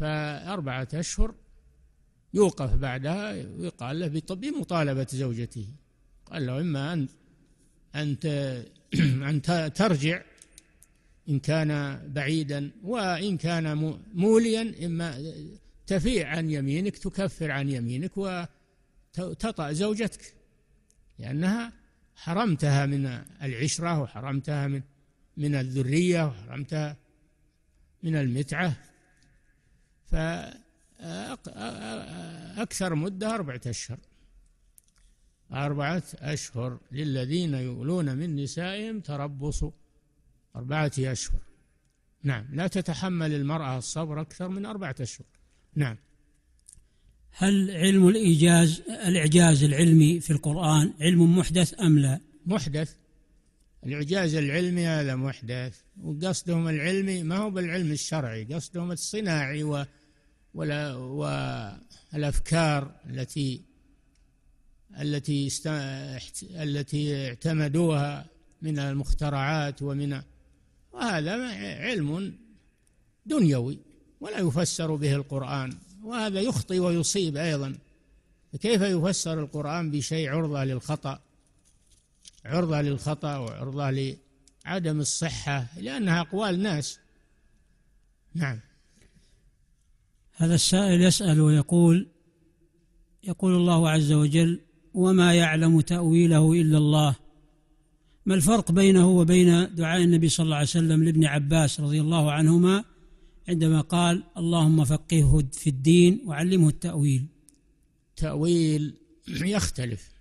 فأربعة أشهر يوقف بعدها ويقال له بمطالبة زوجته قال له إما أن أن ترجع إن كان بعيدا وإن كان موليا إما تفيع عن يمينك تكفر عن يمينك وتطأ زوجتك لأنها حرمتها من العشرة وحرمتها من من الذرية وحرمتها من المتعة فأكثر مدة أربعة أشهر أربعة أشهر للذين يؤلون من نسائهم تربص أربعة أشهر نعم لا تتحمل المرأة الصبر أكثر من أربعة أشهر نعم هل علم الإيجاز الإعجاز العلمي في القرآن علم محدث أم لا؟ محدث الإعجاز العلمي هذا محدث وقصدهم العلمي ما هو بالعلم الشرعي قصدهم الصناعي و ولا والأفكار التي التي التي اعتمدوها من المخترعات ومن وهذا علم دنيوي ولا يفسر به القرآن وهذا يخطي ويصيب أيضا فكيف يفسر القرآن بشيء عرضة للخطأ عرضة للخطأ وعرضة لعدم الصحة لأنها أقوال ناس نعم هذا السائل يسأل ويقول يقول الله عز وجل وما يعلم تأويله إلا الله ما الفرق بينه وبين دعاء النبي صلى الله عليه وسلم لابن عباس رضي الله عنهما عندما قال اللهم فقهه في الدين وعلمه التأويل تأويل يختلف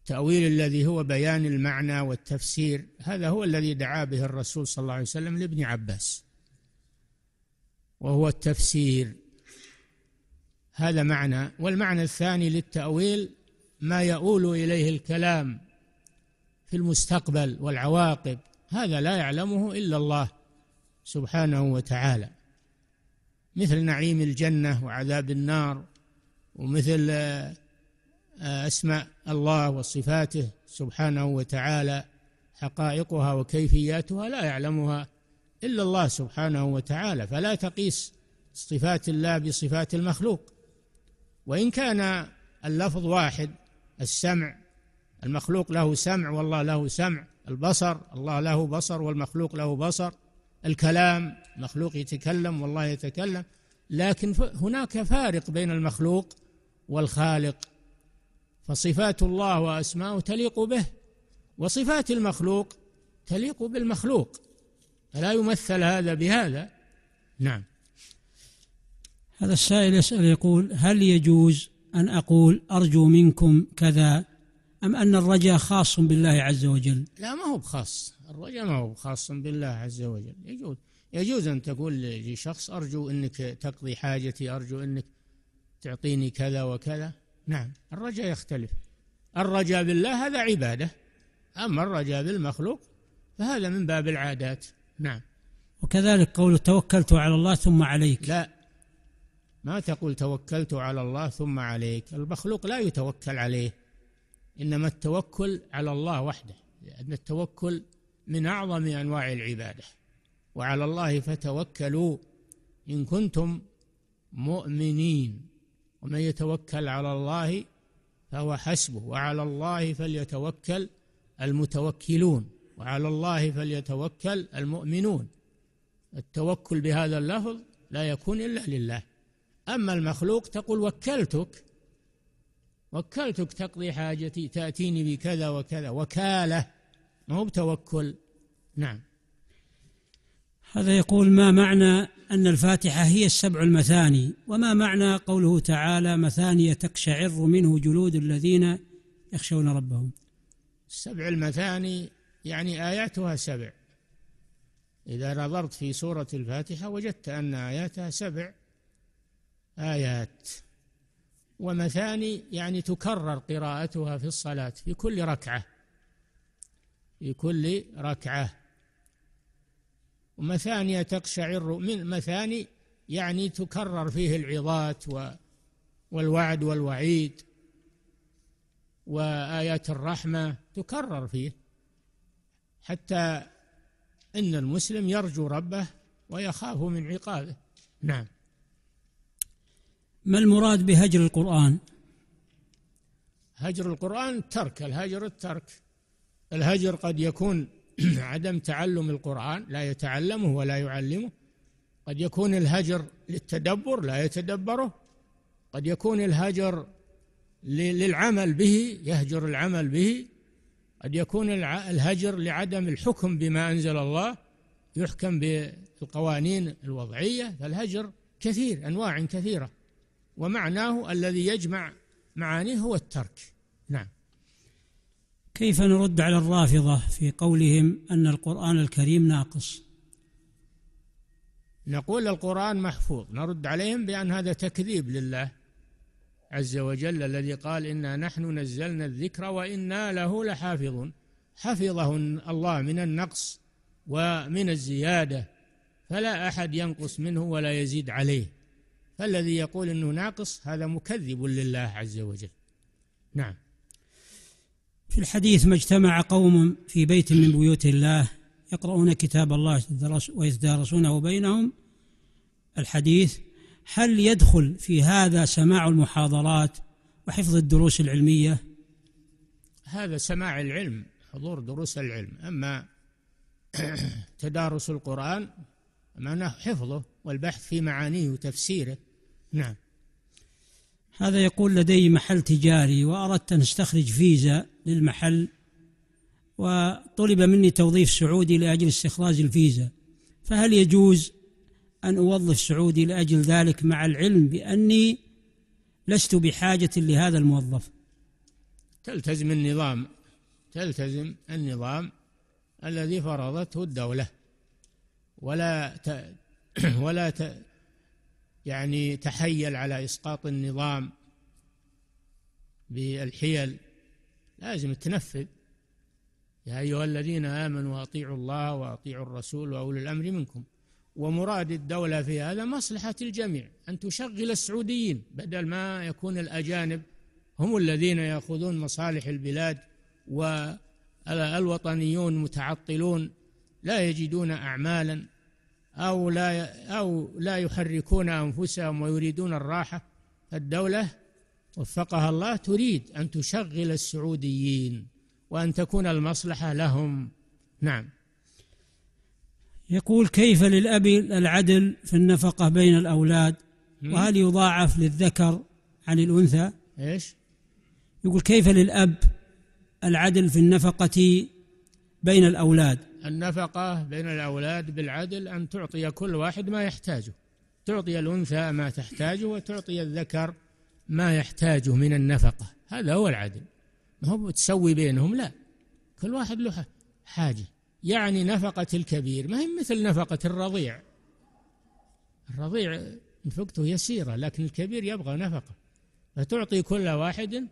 التأويل الذي هو بيان المعنى والتفسير هذا هو الذي دعا به الرسول صلى الله عليه وسلم لابن عباس وهو التفسير هذا معنى والمعنى الثاني للتأويل ما يؤول إليه الكلام في المستقبل والعواقب هذا لا يعلمه إلا الله سبحانه وتعالى مثل نعيم الجنة وعذاب النار ومثل آه، آه، أسماء الله وصفاته سبحانه وتعالى حقائقها وكيفياتها لا يعلمها الا الله سبحانه وتعالى فلا تقيس صفات الله بصفات المخلوق وان كان اللفظ واحد السمع المخلوق له سمع والله له سمع البصر الله له بصر والمخلوق له بصر الكلام مخلوق يتكلم والله يتكلم لكن هناك فارق بين المخلوق والخالق فصفات الله واسماؤه تليق به وصفات المخلوق تليق بالمخلوق فلا يمثل هذا بهذا نعم هذا السائل يسأل يقول هل يجوز أن أقول أرجو منكم كذا أم أن الرجاء خاص بالله عز وجل لا ما هو بخاص الرجاء ما هو بخاص بالله عز وجل يجوز يجوز أن تقول لشخص أرجو أنك تقضي حاجتي أرجو أنك تعطيني كذا وكذا نعم الرجاء يختلف الرجاء بالله هذا عباده اما الرجاء بالمخلوق فهذا من باب العادات نعم وكذلك قول توكلت على الله ثم عليك لا ما تقول توكلت على الله ثم عليك المخلوق لا يتوكل عليه انما التوكل على الله وحده لان التوكل من اعظم انواع العباده وعلى الله فتوكلوا ان كنتم مؤمنين ومن يتوكل على الله فهو حسبه وعلى الله فليتوكل المتوكلون وعلى الله فليتوكل المؤمنون التوكل بهذا اللفظ لا يكون الا لله اما المخلوق تقول وكلتك وكلتك تقضي حاجتي تاتيني بكذا وكذا وكاله ما هو بتوكل نعم هذا يقول ما معنى أن الفاتحة هي السبع المثاني وما معنى قوله تعالى مثانية تقشعر منه جلود الذين يخشون ربهم السبع المثاني يعني آياتها سبع إذا نظرت في سورة الفاتحة وجدت أن آياتها سبع آيات ومثاني يعني تكرر قراءتها في الصلاة في كل ركعة في كل ركعة ومثانية تقشعر من مثاني يعني تكرر فيه العظات والوعد والوعيد وآيات الرحمة تكرر فيه حتى إن المسلم يرجو ربه ويخاف من عقابه نعم ما المراد بهجر القرآن هجر القرآن ترك الهجر الترك الهجر قد يكون عدم تعلم القرآن لا يتعلمه ولا يعلمه قد يكون الهجر للتدبر لا يتدبره قد يكون الهجر للعمل به يهجر العمل به قد يكون الهجر لعدم الحكم بما أنزل الله يحكم بالقوانين الوضعية فالهجر كثير أنواع كثيرة ومعناه الذي يجمع معانيه هو الترك كيف نرد على الرافضة في قولهم أن القرآن الكريم ناقص نقول القرآن محفوظ نرد عليهم بأن هذا تكذيب لله عز وجل الذي قال إنا نحن نزلنا الذكر وإنا له لحافظون حفظه الله من النقص ومن الزيادة فلا أحد ينقص منه ولا يزيد عليه فالذي يقول أنه ناقص هذا مكذب لله عز وجل نعم في الحديث ما اجتمع قوم في بيت من بيوت الله يقرؤون كتاب الله ويتدارسونه بينهم الحديث هل يدخل في هذا سماع المحاضرات وحفظ الدروس العلمية هذا سماع العلم حضور دروس العلم أما تدارس القرآن معناه حفظه والبحث في معانيه وتفسيره نعم هذا يقول لدي محل تجاري وأردت أن أستخرج فيزا للمحل وطلب مني توظيف سعودي لاجل استخراج الفيزا فهل يجوز ان اوظف سعودي لاجل ذلك مع العلم باني لست بحاجه لهذا الموظف تلتزم النظام تلتزم النظام الذي فرضته الدوله ولا ت... ولا ت... يعني تحيل على اسقاط النظام بالحيل لازم تنفذ يا أيها الذين آمنوا أطيعوا الله وأطيعوا الرسول وأولي الأمر منكم ومراد الدولة في هذا مصلحة الجميع أن تشغل السعوديين بدل ما يكون الأجانب هم الذين يأخذون مصالح البلاد والوطنيون متعطلون لا يجدون أعمالا أو لا أو لا يحركون أنفسهم ويريدون الراحة فالدولة وفقها الله تريد أن تشغل السعوديين وأن تكون المصلحة لهم نعم يقول كيف للأب العدل في النفقة بين الأولاد وهل يضاعف للذكر عن الأنثى إيش يقول كيف للأب العدل في النفقة بين الأولاد النفقة بين الأولاد بالعدل أن تعطي كل واحد ما يحتاجه تعطي الأنثى ما تحتاجه وتعطي الذكر ما يحتاجه من النفقة هذا هو العدل ما هو تسوي بينهم لا كل واحد له حاجة يعني نفقة الكبير ما هي مثل نفقة الرضيع الرضيع نفقته يسيرة لكن الكبير يبغى نفقة فتعطي كل واحد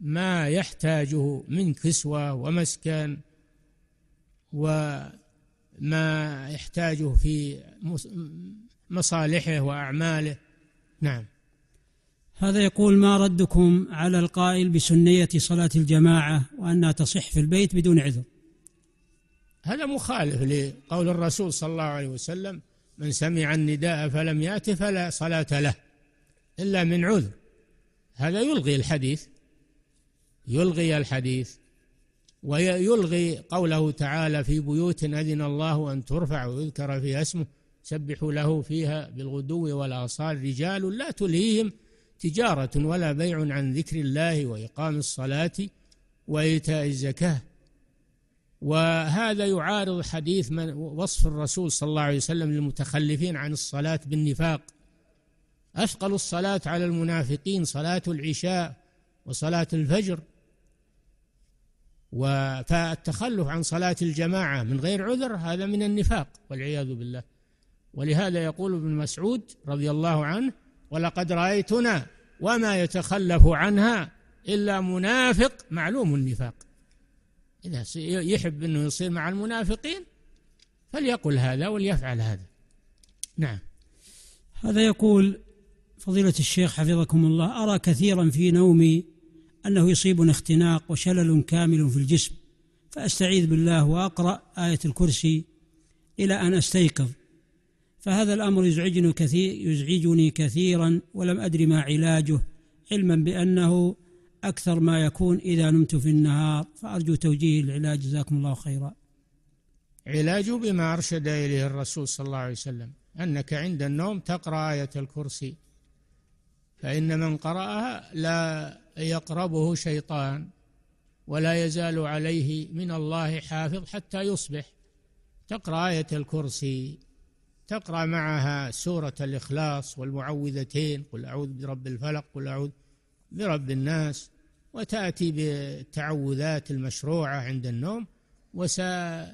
ما يحتاجه من كسوة ومسكن وما يحتاجه في مصالحه وأعماله نعم هذا يقول ما ردكم على القائل بسنية صلاة الجماعة وأنها تصح في البيت بدون عذر هذا مخالف لقول الرسول صلى الله عليه وسلم من سمع النداء فلم يأت فلا صلاة له إلا من عذر هذا يلغي الحديث يلغي الحديث ويلغي قوله تعالى في بيوت أذن الله أن ترفع ويذكر فيها اسمه سبحوا له فيها بالغدو والآصال رجال لا تلهيهم تجارة ولا بيع عن ذكر الله وإقام الصلاة وإيتاء الزكاة وهذا يعارض حديث من وصف الرسول صلى الله عليه وسلم للمتخلفين عن الصلاة بالنفاق أثقل الصلاة على المنافقين صلاة العشاء وصلاة الفجر فالتخلف عن صلاة الجماعة من غير عذر هذا من النفاق والعياذ بالله ولهذا يقول ابن مسعود رضي الله عنه ولقد رأيتنا وما يتخلف عنها إلا منافق معلوم النفاق إذا يحب أنه يصير مع المنافقين فليقل هذا وليفعل هذا نعم هذا يقول فضيلة الشيخ حفظكم الله أرى كثيرا في نومي أنه يصيبني اختناق وشلل كامل في الجسم فأستعيذ بالله وأقرأ آية الكرسي إلى أن أستيقظ فهذا الأمر يزعجني كثير يزعجني كثيرا ولم أدري ما علاجه علما بأنه أكثر ما يكون إذا نمت في النهار فأرجو توجيه العلاج جزاكم الله خيرا علاج بما أرشد إليه الرسول صلى الله عليه وسلم أنك عند النوم تقرأ آية الكرسي فإن من قرأها لا يقربه شيطان ولا يزال عليه من الله حافظ حتى يصبح تقرأ آية الكرسي تقرأ معها سورة الإخلاص والمعوذتين قل أعوذ برب الفلق قل أعوذ برب الناس وتأتي بالتعوذات المشروعة عند النوم وسيبعد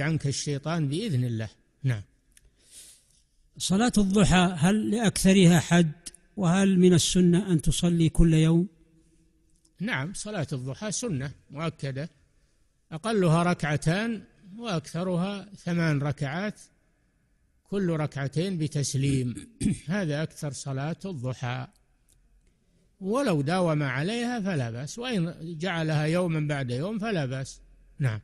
عنك الشيطان بإذن الله نعم صلاة الضحى هل لأكثرها حد وهل من السنة أن تصلي كل يوم نعم صلاة الضحى سنة مؤكدة أقلها ركعتان وأكثرها ثمان ركعات كل ركعتين بتسليم هذا أكثر صلاة الضحى ولو داوم عليها فلا بأس وإن جعلها يوما بعد يوم فلا بأس نعم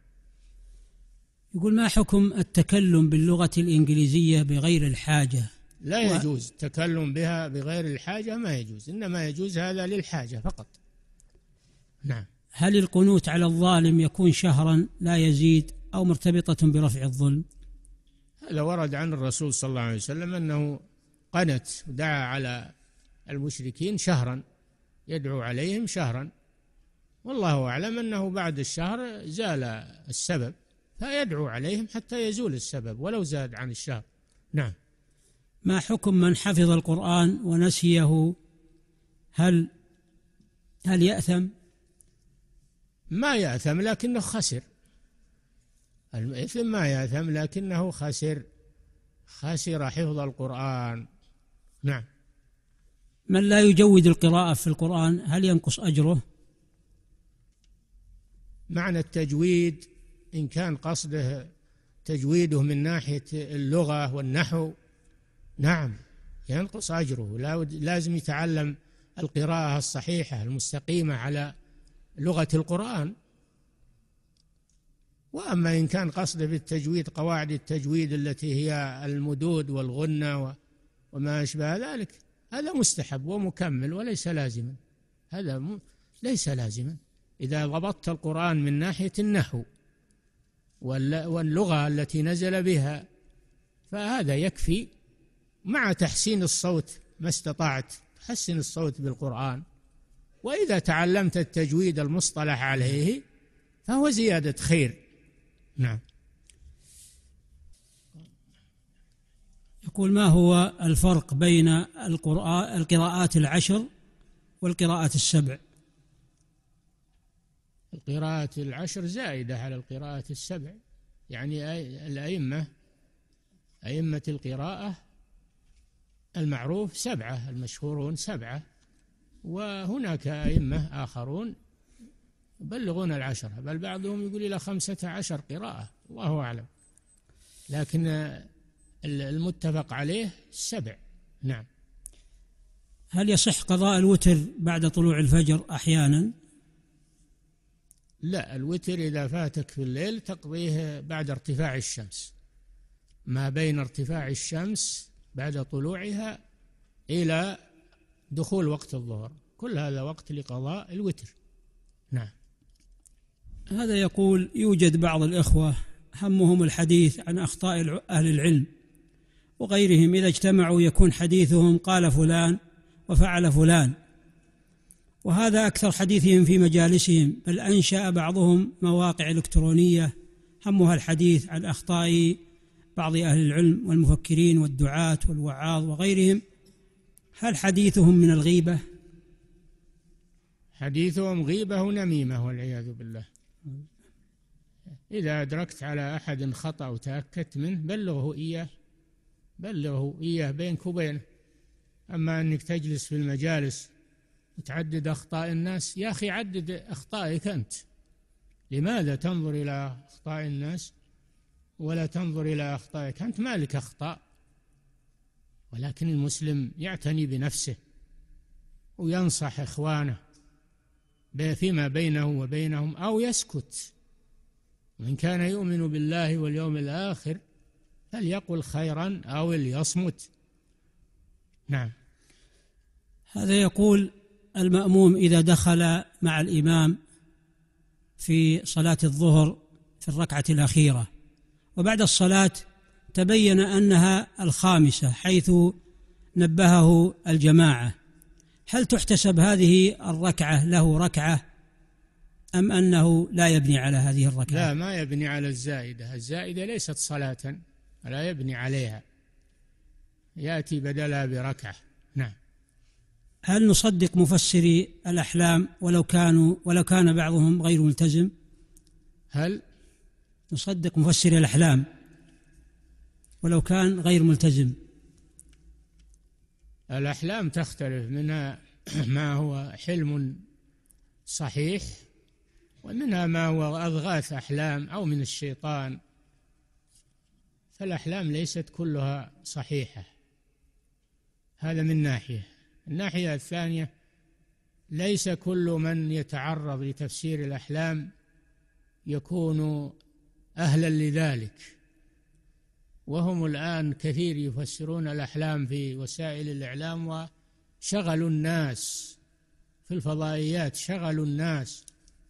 يقول ما حكم التكلم باللغة الإنجليزية بغير الحاجة لا و... يجوز التكلم بها بغير الحاجة ما يجوز إنما يجوز هذا للحاجة فقط نعم هل القنوت على الظالم يكون شهرا لا يزيد أو مرتبطة برفع الظلم لورد عن الرسول صلى الله عليه وسلم أنه قنت دعا على المشركين شهرا يدعو عليهم شهرا والله أعلم أنه بعد الشهر زال السبب فيدعو عليهم حتى يزول السبب ولو زاد عن الشهر نعم ما حكم من حفظ القرآن ونسيه هل هل يأثم؟ ما يأثم لكنه خسر الإثم ما يأثم لكنه خسر خسر حفظ القرآن نعم من لا يجود القراءة في القرآن هل ينقص أجره؟ معنى التجويد إن كان قصده تجويده من ناحية اللغة والنحو نعم ينقص أجره لازم يتعلم القراءة الصحيحة المستقيمة على لغة القرآن وأما إن كان قصده بالتجويد قواعد التجويد التي هي المدود والغنة وما أشبه ذلك هذا مستحب ومكمل وليس لازما هذا م... ليس لازما إذا ضبطت القرآن من ناحية النحو واللغة التي نزل بها فهذا يكفي مع تحسين الصوت ما استطعت تحسن الصوت بالقرآن وإذا تعلمت التجويد المصطلح عليه فهو زيادة خير نعم يقول ما هو الفرق بين القراء القراءات العشر والقراءات السبع القراءات العشر زائدة على القراءات السبع يعني الأئمة أئمة القراءة المعروف سبعة المشهورون سبعة وهناك أئمة آخرون يبلغون العشرة بل بعضهم يقول إلى خمسة عشر قراءة الله أعلم لكن المتفق عليه سبع نعم هل يصح قضاء الوتر بعد طلوع الفجر أحيانا لا الوتر إذا فاتك في الليل تقضيه بعد ارتفاع الشمس ما بين ارتفاع الشمس بعد طلوعها إلى دخول وقت الظهر كل هذا وقت لقضاء الوتر هذا يقول يوجد بعض الإخوة همهم الحديث عن أخطاء أهل العلم وغيرهم إذا اجتمعوا يكون حديثهم قال فلان وفعل فلان وهذا أكثر حديثهم في مجالسهم بل أنشأ بعضهم مواقع إلكترونية همها الحديث عن أخطاء بعض أهل العلم والمفكرين والدعاة والوعاظ وغيرهم هل حديثهم من الغيبة؟ حديثهم غيبة ونميمة والعياذ بالله إذا أدركت على أحد خطأ وتأكدت منه بلغه إياه بلغه إياه بينك وبينه أما أنك تجلس في المجالس وتعدد أخطاء الناس يا أخي عدد أخطائك أنت لماذا تنظر إلى أخطاء الناس ولا تنظر إلى أخطائك أنت مالك أخطاء ولكن المسلم يعتني بنفسه وينصح إخوانه فيما بينه وبينهم أو يسكت من كان يؤمن بالله واليوم الآخر فليقل خيرا أو ليصمت نعم هذا يقول المأموم إذا دخل مع الإمام في صلاة الظهر في الركعة الأخيرة وبعد الصلاة تبين أنها الخامسة حيث نبهه الجماعة هل تحتسب هذه الركعة له ركعة أم أنه لا يبني على هذه الركعة لا ما يبني على الزائدة الزائدة ليست صلاة ولا يبني عليها يأتي بدلها بركعة نعم هل نصدق مفسري الأحلام ولو كانوا ولو كان بعضهم غير ملتزم هل نصدق مفسري الأحلام ولو كان غير ملتزم الأحلام تختلف منها ما هو حلم صحيح ومنها ما هو أضغاث أحلام أو من الشيطان فالأحلام ليست كلها صحيحة هذا من ناحية الناحية الثانية ليس كل من يتعرض لتفسير الأحلام يكون أهلا لذلك وهم الآن كثير يفسرون الأحلام في وسائل الإعلام وشغلوا الناس في الفضائيات شغلوا الناس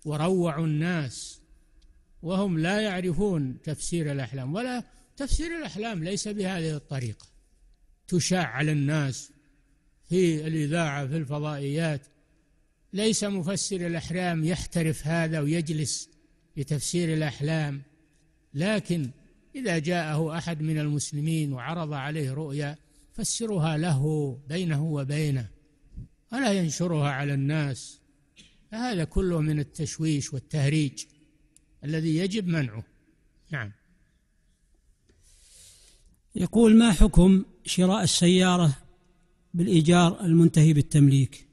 وروعوا الناس وهم لا يعرفون تفسير الأحلام ولا تفسير الأحلام ليس بهذه الطريقة تشاع على الناس في الإذاعة في الفضائيات ليس مفسر الأحلام يحترف هذا ويجلس لتفسير الأحلام لكن إذا جاءه أحد من المسلمين وعرض عليه رؤيا فسرها له بينه وبينه ولا ينشرها على الناس فهذا كله من التشويش والتهريج الذي يجب منعه نعم يقول ما حكم شراء السيارة بالإيجار المنتهي بالتمليك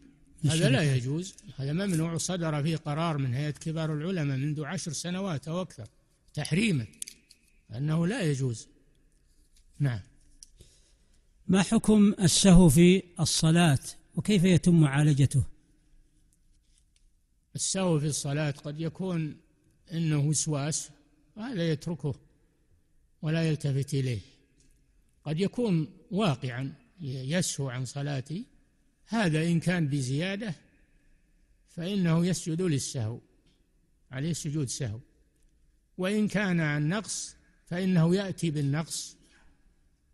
هذا لا يجوز هذا ممنوع صدر فيه قرار من هيئة كبار العلماء منذ عشر سنوات أو أكثر تحريما أنه لا يجوز نعم ما حكم السهو في الصلاة وكيف يتم معالجته السهو في الصلاة قد يكون إنه وسواس وهذا يتركه ولا يلتفت إليه قد يكون واقعا يسهو عن صلاته هذا إن كان بزيادة فإنه يسجد للسهو عليه سجود سهو وإن كان عن نقص فإنه يأتي بالنقص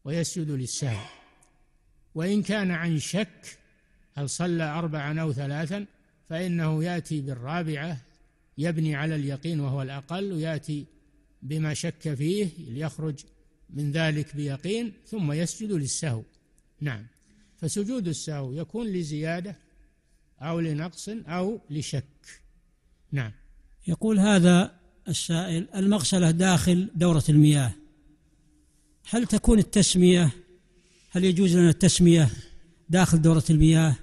ويسجد للسهو وإن كان عن شك هل صلى أربعا أو ثلاثا فإنه يأتي بالرابعة يبني على اليقين وهو الأقل ويأتي بما شك فيه ليخرج من ذلك بيقين ثم يسجد للسهو نعم فسجود السهو يكون لزيادة أو لنقص أو لشك نعم يقول هذا السائل المغسلة داخل دورة المياه هل تكون التسمية هل يجوز لنا التسمية داخل دورة المياه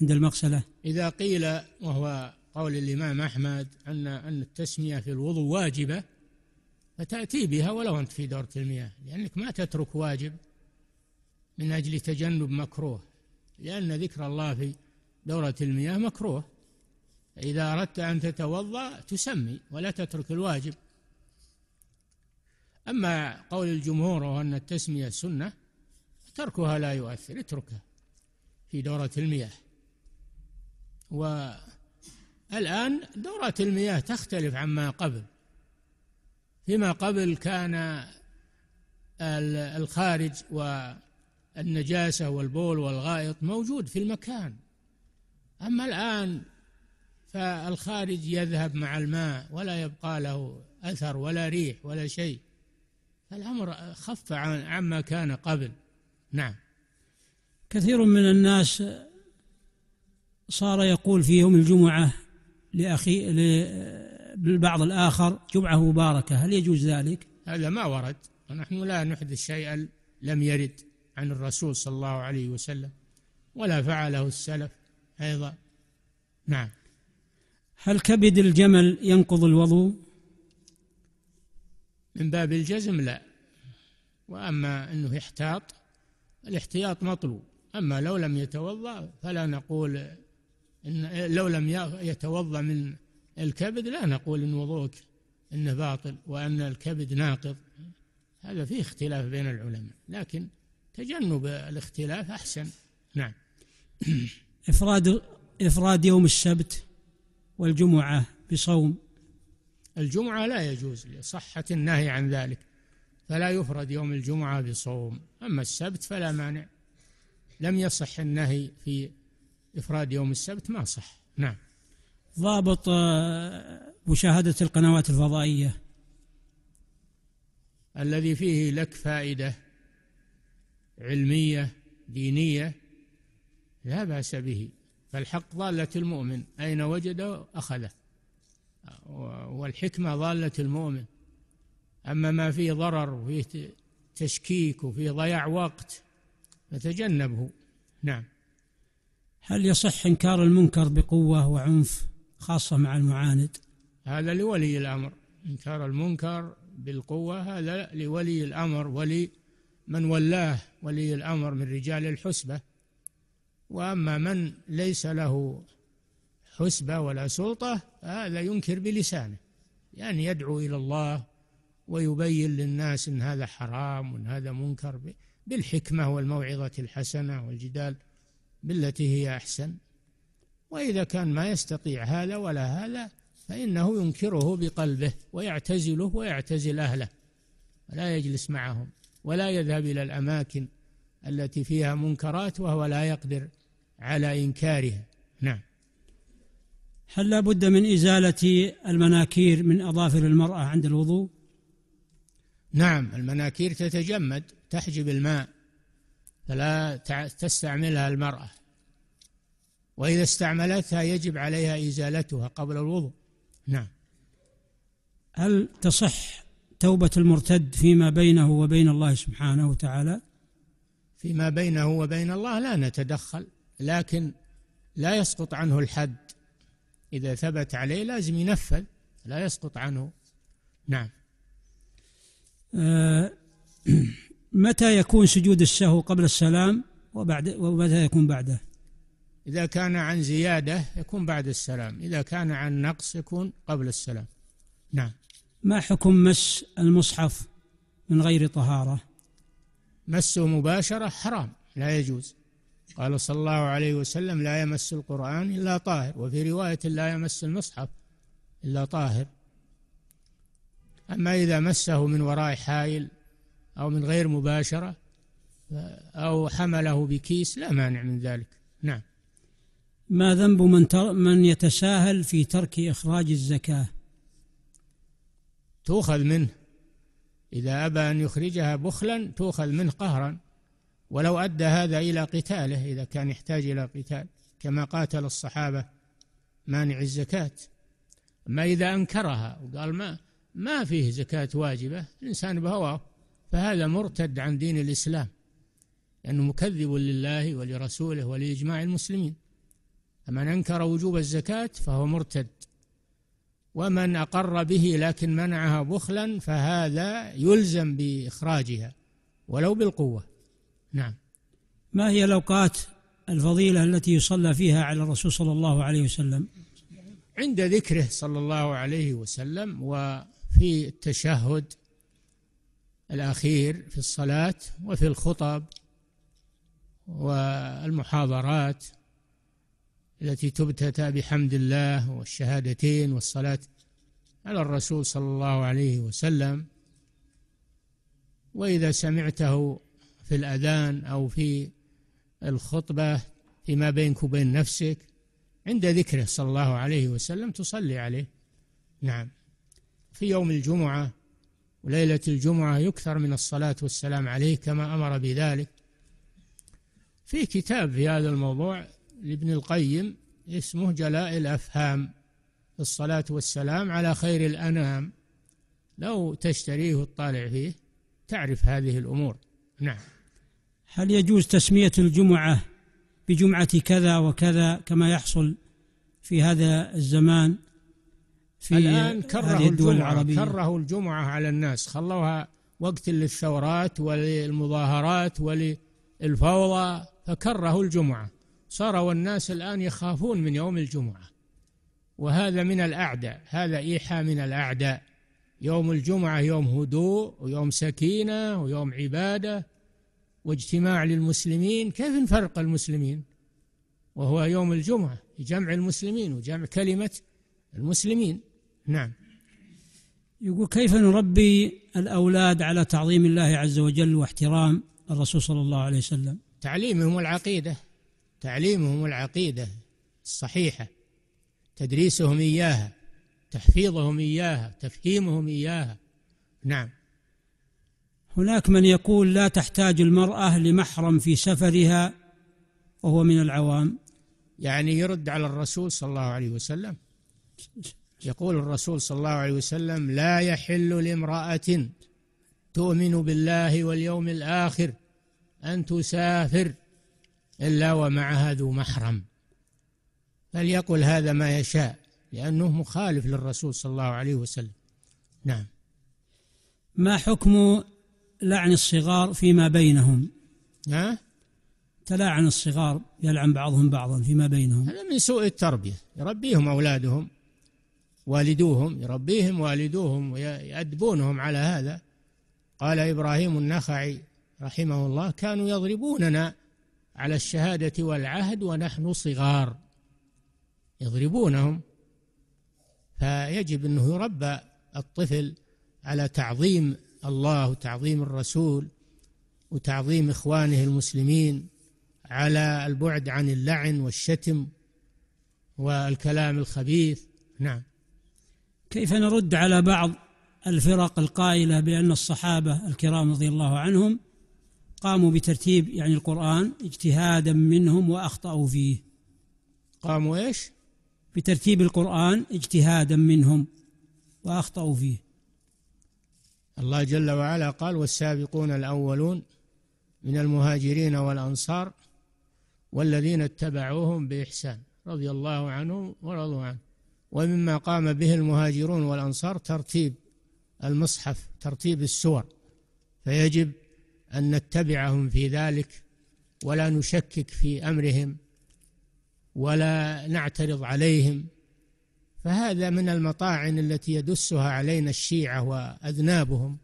عند المغسلة إذا قيل وهو قول الإمام أحمد أن أن التسمية في الوضوء واجبة فتأتي بها ولو أنت في دورة المياه لأنك ما تترك واجب من أجل تجنب مكروه لأن ذكر الله في دورة المياه مكروه إذا أردت أن تتوضأ تسمي ولا تترك الواجب أما قول الجمهور أن التسمية سنة تركها لا يؤثر اتركها في دورة المياه والآن دورة المياه تختلف عما قبل فيما قبل كان الخارج والنجاسة والبول والغائط موجود في المكان أما الآن فالخارج يذهب مع الماء ولا يبقى له أثر ولا ريح ولا شيء الأمر خف عن عما كان قبل نعم كثير من الناس صار يقول في يوم الجمعة لأخي للبعض الآخر جمعة مباركة هل يجوز ذلك؟ هذا ما ورد ونحن لا نحدث شيئا لم يرد عن الرسول صلى الله عليه وسلم ولا فعله السلف أيضا نعم هل كبد الجمل ينقض الوضوء من باب الجزم لا وأما أنه احتاط الاحتياط مطلوب أما لو لم يتوضأ فلا نقول إن لو لم يتوضأ من الكبد لا نقول إن وضوءك إنه باطل وأن الكبد ناقض هذا فيه اختلاف بين العلماء لكن تجنب الاختلاف أحسن نعم إفراد إفراد يوم السبت والجمعة بصوم الجمعة لا يجوز لصحة النهي عن ذلك فلا يفرد يوم الجمعة بصوم أما السبت فلا مانع لم يصح النهي في إفراد يوم السبت ما صح نعم ضابط آه، مشاهدة القنوات الفضائية الذي فيه لك فائدة علمية دينية لا بأس به فالحق ضالة المؤمن أين وجده أخذه والحكمة ضالة المؤمن أما ما فيه ضرر وفيه تشكيك وفيه ضياع وقت فتجنبه نعم هل يصح إنكار المنكر بقوة وعنف خاصة مع المعاند هذا لولي الأمر إنكار المنكر بالقوة هذا لولي الأمر ولي من ولاه ولي الأمر من رجال الحسبة وأما من ليس له حسبة ولا سلطة هذا ينكر بلسانه يعني يدعو إلى الله ويبين للناس أن هذا حرام وأن هذا منكر بالحكمة والموعظة الحسنة والجدال بالتي هي أحسن وإذا كان ما يستطيع هذا ولا هذا فإنه ينكره بقلبه ويعتزله ويعتزل أهله ولا يجلس معهم ولا يذهب إلى الأماكن التي فيها منكرات وهو لا يقدر على إنكارها نعم هل لا بد من إزالة المناكير من أظافر المرأة عند الوضوء نعم المناكير تتجمد تحجب الماء فلا تستعملها المرأة وإذا استعملتها يجب عليها إزالتها قبل الوضوء نعم هل تصح توبة المرتد فيما بينه وبين الله سبحانه وتعالى فيما بينه وبين الله لا نتدخل لكن لا يسقط عنه الحد إذا ثبت عليه لازم ينفذ لا يسقط عنه نعم آه، متى يكون سجود السهو قبل السلام وبعد ومتى يكون بعده إذا كان عن زيادة يكون بعد السلام إذا كان عن نقص يكون قبل السلام نعم ما حكم مس المصحف من غير طهارة مسه مباشرة حرام لا يجوز قال صلى الله عليه وسلم لا يمس القرآن إلا طاهر وفي رواية لا يمس المصحف إلا طاهر أما إذا مسه من وراء حائل أو من غير مباشرة أو حمله بكيس لا مانع من ذلك نعم ما ذنب من تر من يتساهل في ترك إخراج الزكاة تؤخذ منه إذا أبى أن يخرجها بخلا تؤخذ منه قهرا ولو أدى هذا إلى قتاله إذا كان يحتاج إلى قتال كما قاتل الصحابة مانع الزكاة أما إذا أنكرها وقال ما ما فيه زكاة واجبة الإنسان بهواه فهذا مرتد عن دين الإسلام لأنه يعني مكذب لله ولرسوله ولإجماع المسلمين فمن أنكر وجوب الزكاة فهو مرتد ومن أقر به لكن منعها بخلا فهذا يلزم بإخراجها ولو بالقوة نعم ما هي الأوقات الفضيلة التي يصلى فيها على الرسول صلى الله عليه وسلم عند ذكره صلى الله عليه وسلم وفي التشهد الأخير في الصلاة وفي الخطب والمحاضرات التي تبتتى بحمد الله والشهادتين والصلاة على الرسول صلى الله عليه وسلم وإذا سمعته في الأذان أو في الخطبة فيما بينك وبين نفسك عند ذكره صلى الله عليه وسلم تصلي عليه نعم في يوم الجمعة وليلة الجمعة يكثر من الصلاة والسلام عليه كما أمر بذلك في كتاب في هذا الموضوع لابن القيم اسمه جلاء الأفهام في الصلاة والسلام على خير الأنام لو تشتريه وتطالع فيه تعرف هذه الأمور نعم هل يجوز تسمية الجمعة بجمعة كذا وكذا كما يحصل في هذا الزمان في الآن كره الدول العربية كره الجمعة على الناس خلوها وقت للثورات وللمظاهرات وللفوضى فكره الجمعة صاروا الناس الآن يخافون من يوم الجمعة وهذا من الأعداء هذا إيحاء من الأعداء يوم الجمعة يوم هدوء ويوم سكينة ويوم عبادة واجتماع للمسلمين كيف نفرق المسلمين وهو يوم الجمعة جمع المسلمين وجمع كلمة المسلمين نعم يقول كيف نربي الأولاد على تعظيم الله عز وجل واحترام الرسول صلى الله عليه وسلم تعليمهم العقيدة تعليمهم العقيدة الصحيحة تدريسهم إياها تحفيظهم إياها تفهيمهم إياها نعم هناك من يقول لا تحتاج المرأة لمحرم في سفرها وهو من العوام يعني يرد على الرسول صلى الله عليه وسلم يقول الرسول صلى الله عليه وسلم لا يحل لامرأة تؤمن بالله واليوم الآخر أن تسافر إلا ومعها ذو محرم فليقل هذا ما يشاء لأنه مخالف للرسول صلى الله عليه وسلم نعم ما حكم لعن الصغار فيما بينهم ها؟ تلاعن الصغار يلعن بعضهم بعضا فيما بينهم هذا من سوء التربية يربيهم أولادهم والدوهم يربيهم والدوهم ويأدبونهم على هذا قال إبراهيم النخعي رحمه الله كانوا يضربوننا على الشهادة والعهد ونحن صغار يضربونهم فيجب أنه يربى الطفل على تعظيم الله وتعظيم الرسول وتعظيم إخوانه المسلمين على البعد عن اللعن والشتم والكلام الخبيث نعم كيف نرد على بعض الفرق القائلة بأن الصحابة الكرام رضي الله عنهم قاموا بترتيب يعني القرآن اجتهادا منهم وأخطأوا فيه قاموا إيش؟ بترتيب القرآن اجتهادا منهم وأخطأوا فيه الله جل وعلا قال والسابقون الأولون من المهاجرين والأنصار والذين اتبعوهم بإحسان رضي الله عنهم ورضوا عنه ومما قام به المهاجرون والأنصار ترتيب المصحف ترتيب السور فيجب أن نتبعهم في ذلك ولا نشكك في أمرهم ولا نعترض عليهم فهذا من المطاعن التي يدسها علينا الشيعة وأذنابهم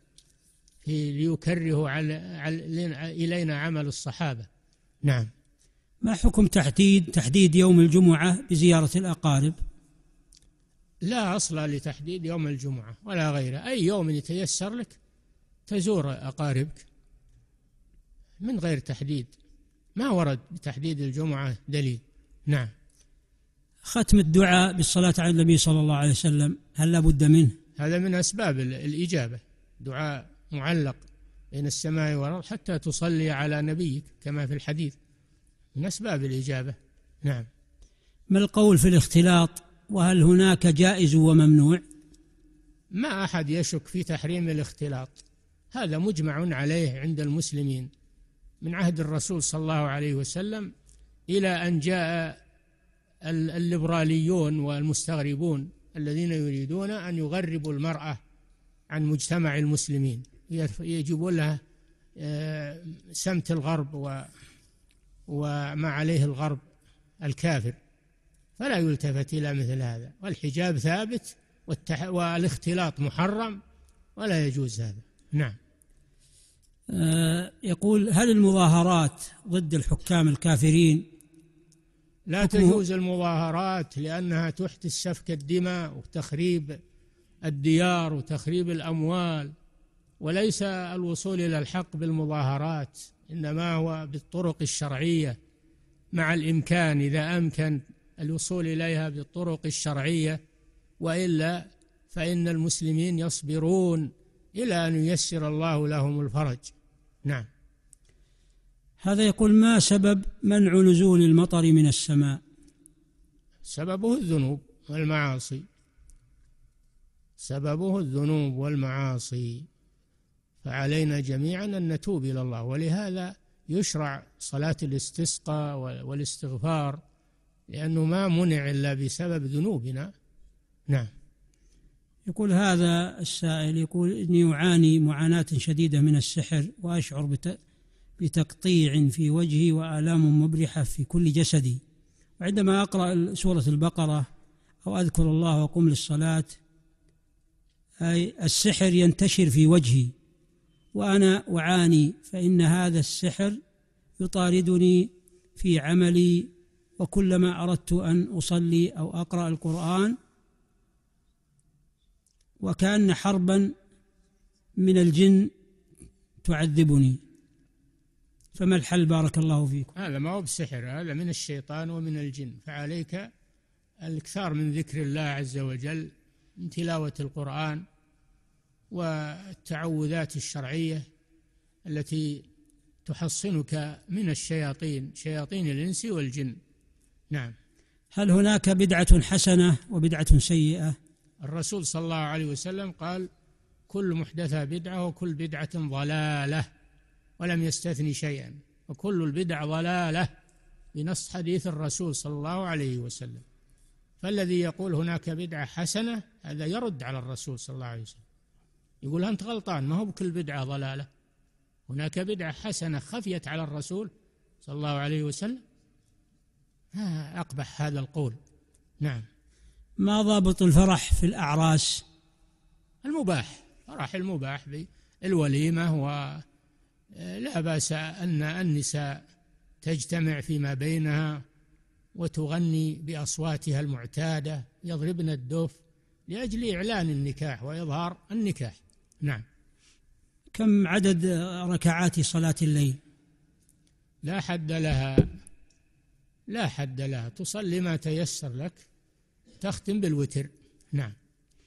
في ليكرهوا على إلينا عمل الصحابة نعم ما حكم تحديد تحديد يوم الجمعة بزيارة الأقارب لا أصل لتحديد يوم الجمعة ولا غيره أي يوم يتيسر لك تزور أقاربك من غير تحديد ما ورد بتحديد الجمعة دليل نعم ختم الدعاء بالصلاة على النبي صلى الله عليه وسلم هل لا بد منه هذا من أسباب الإجابة دعاء معلق بين السماء والأرض حتى تصلي على نبيك كما في الحديث من أسباب الإجابة نعم ما القول في الاختلاط وهل هناك جائز وممنوع ما أحد يشك في تحريم الاختلاط هذا مجمع عليه عند المسلمين من عهد الرسول صلى الله عليه وسلم إلى أن جاء الليبراليون والمستغربون الذين يريدون أن يغربوا المرأة عن مجتمع المسلمين يجيبون لها آه، سمت الغرب و وما عليه الغرب الكافر فلا يلتفت إلى مثل هذا والحجاب ثابت والاختلاط محرم ولا يجوز هذا نعم آه، يقول هل المظاهرات ضد الحكام الكافرين لا تجوز المظاهرات لأنها تحت سفك الدماء وتخريب الديار وتخريب الأموال وليس الوصول إلى الحق بالمظاهرات إنما هو بالطرق الشرعية مع الإمكان إذا أمكن الوصول إليها بالطرق الشرعية وإلا فإن المسلمين يصبرون إلى أن ييسر الله لهم الفرج نعم هذا يقول ما سبب منع نزول المطر من السماء سببه الذنوب والمعاصي سببه الذنوب والمعاصي فعلينا جميعا أن نتوب إلى الله ولهذا يشرع صلاة الاستسقاء والاستغفار لأنه ما منع إلا بسبب ذنوبنا نعم يقول هذا السائل يقول إني أعاني معاناة شديدة من السحر وأشعر بتقطيع في وجهي وآلام مبرحة في كل جسدي وعندما أقرأ سورة البقرة أو أذكر الله وأقوم للصلاة أي السحر ينتشر في وجهي وأنا أعاني فإن هذا السحر يطاردني في عملي وكلما أردت أن أصلي أو أقرأ القرآن وكأن حربا من الجن تعذبني فما الحل بارك الله فيكم هذا ما هو بسحر هذا من الشيطان ومن الجن فعليك الاكثار من ذكر الله عز وجل من تلاوة القرآن والتعوذات الشرعية التي تحصنك من الشياطين شياطين الإنس والجن نعم هل هناك بدعة حسنة وبدعة سيئة الرسول صلى الله عليه وسلم قال كل محدثة بدعة وكل بدعة ضلالة ولم يستثني شيئا وكل البدع ضلالة بنص حديث الرسول صلى الله عليه وسلم فالذي يقول هناك بدعة حسنة هذا يرد على الرسول صلى الله عليه وسلم يقول أنت غلطان ما هو بكل بدعة ضلالة هناك بدعة حسنة خفيت على الرسول صلى الله عليه وسلم أقبح هذا القول نعم ما ضابط الفرح في الأعراس المباح فرح المباح بالوليمة و آه، لا بأس أن النساء تجتمع فيما بينها وتغني بأصواتها المعتادة يضربن الدف لأجل إعلان النكاح وإظهار النكاح نعم كم عدد ركعات صلاة الليل لا حد لها لا حد لها تصلي ما تيسر لك تختم بالوتر نعم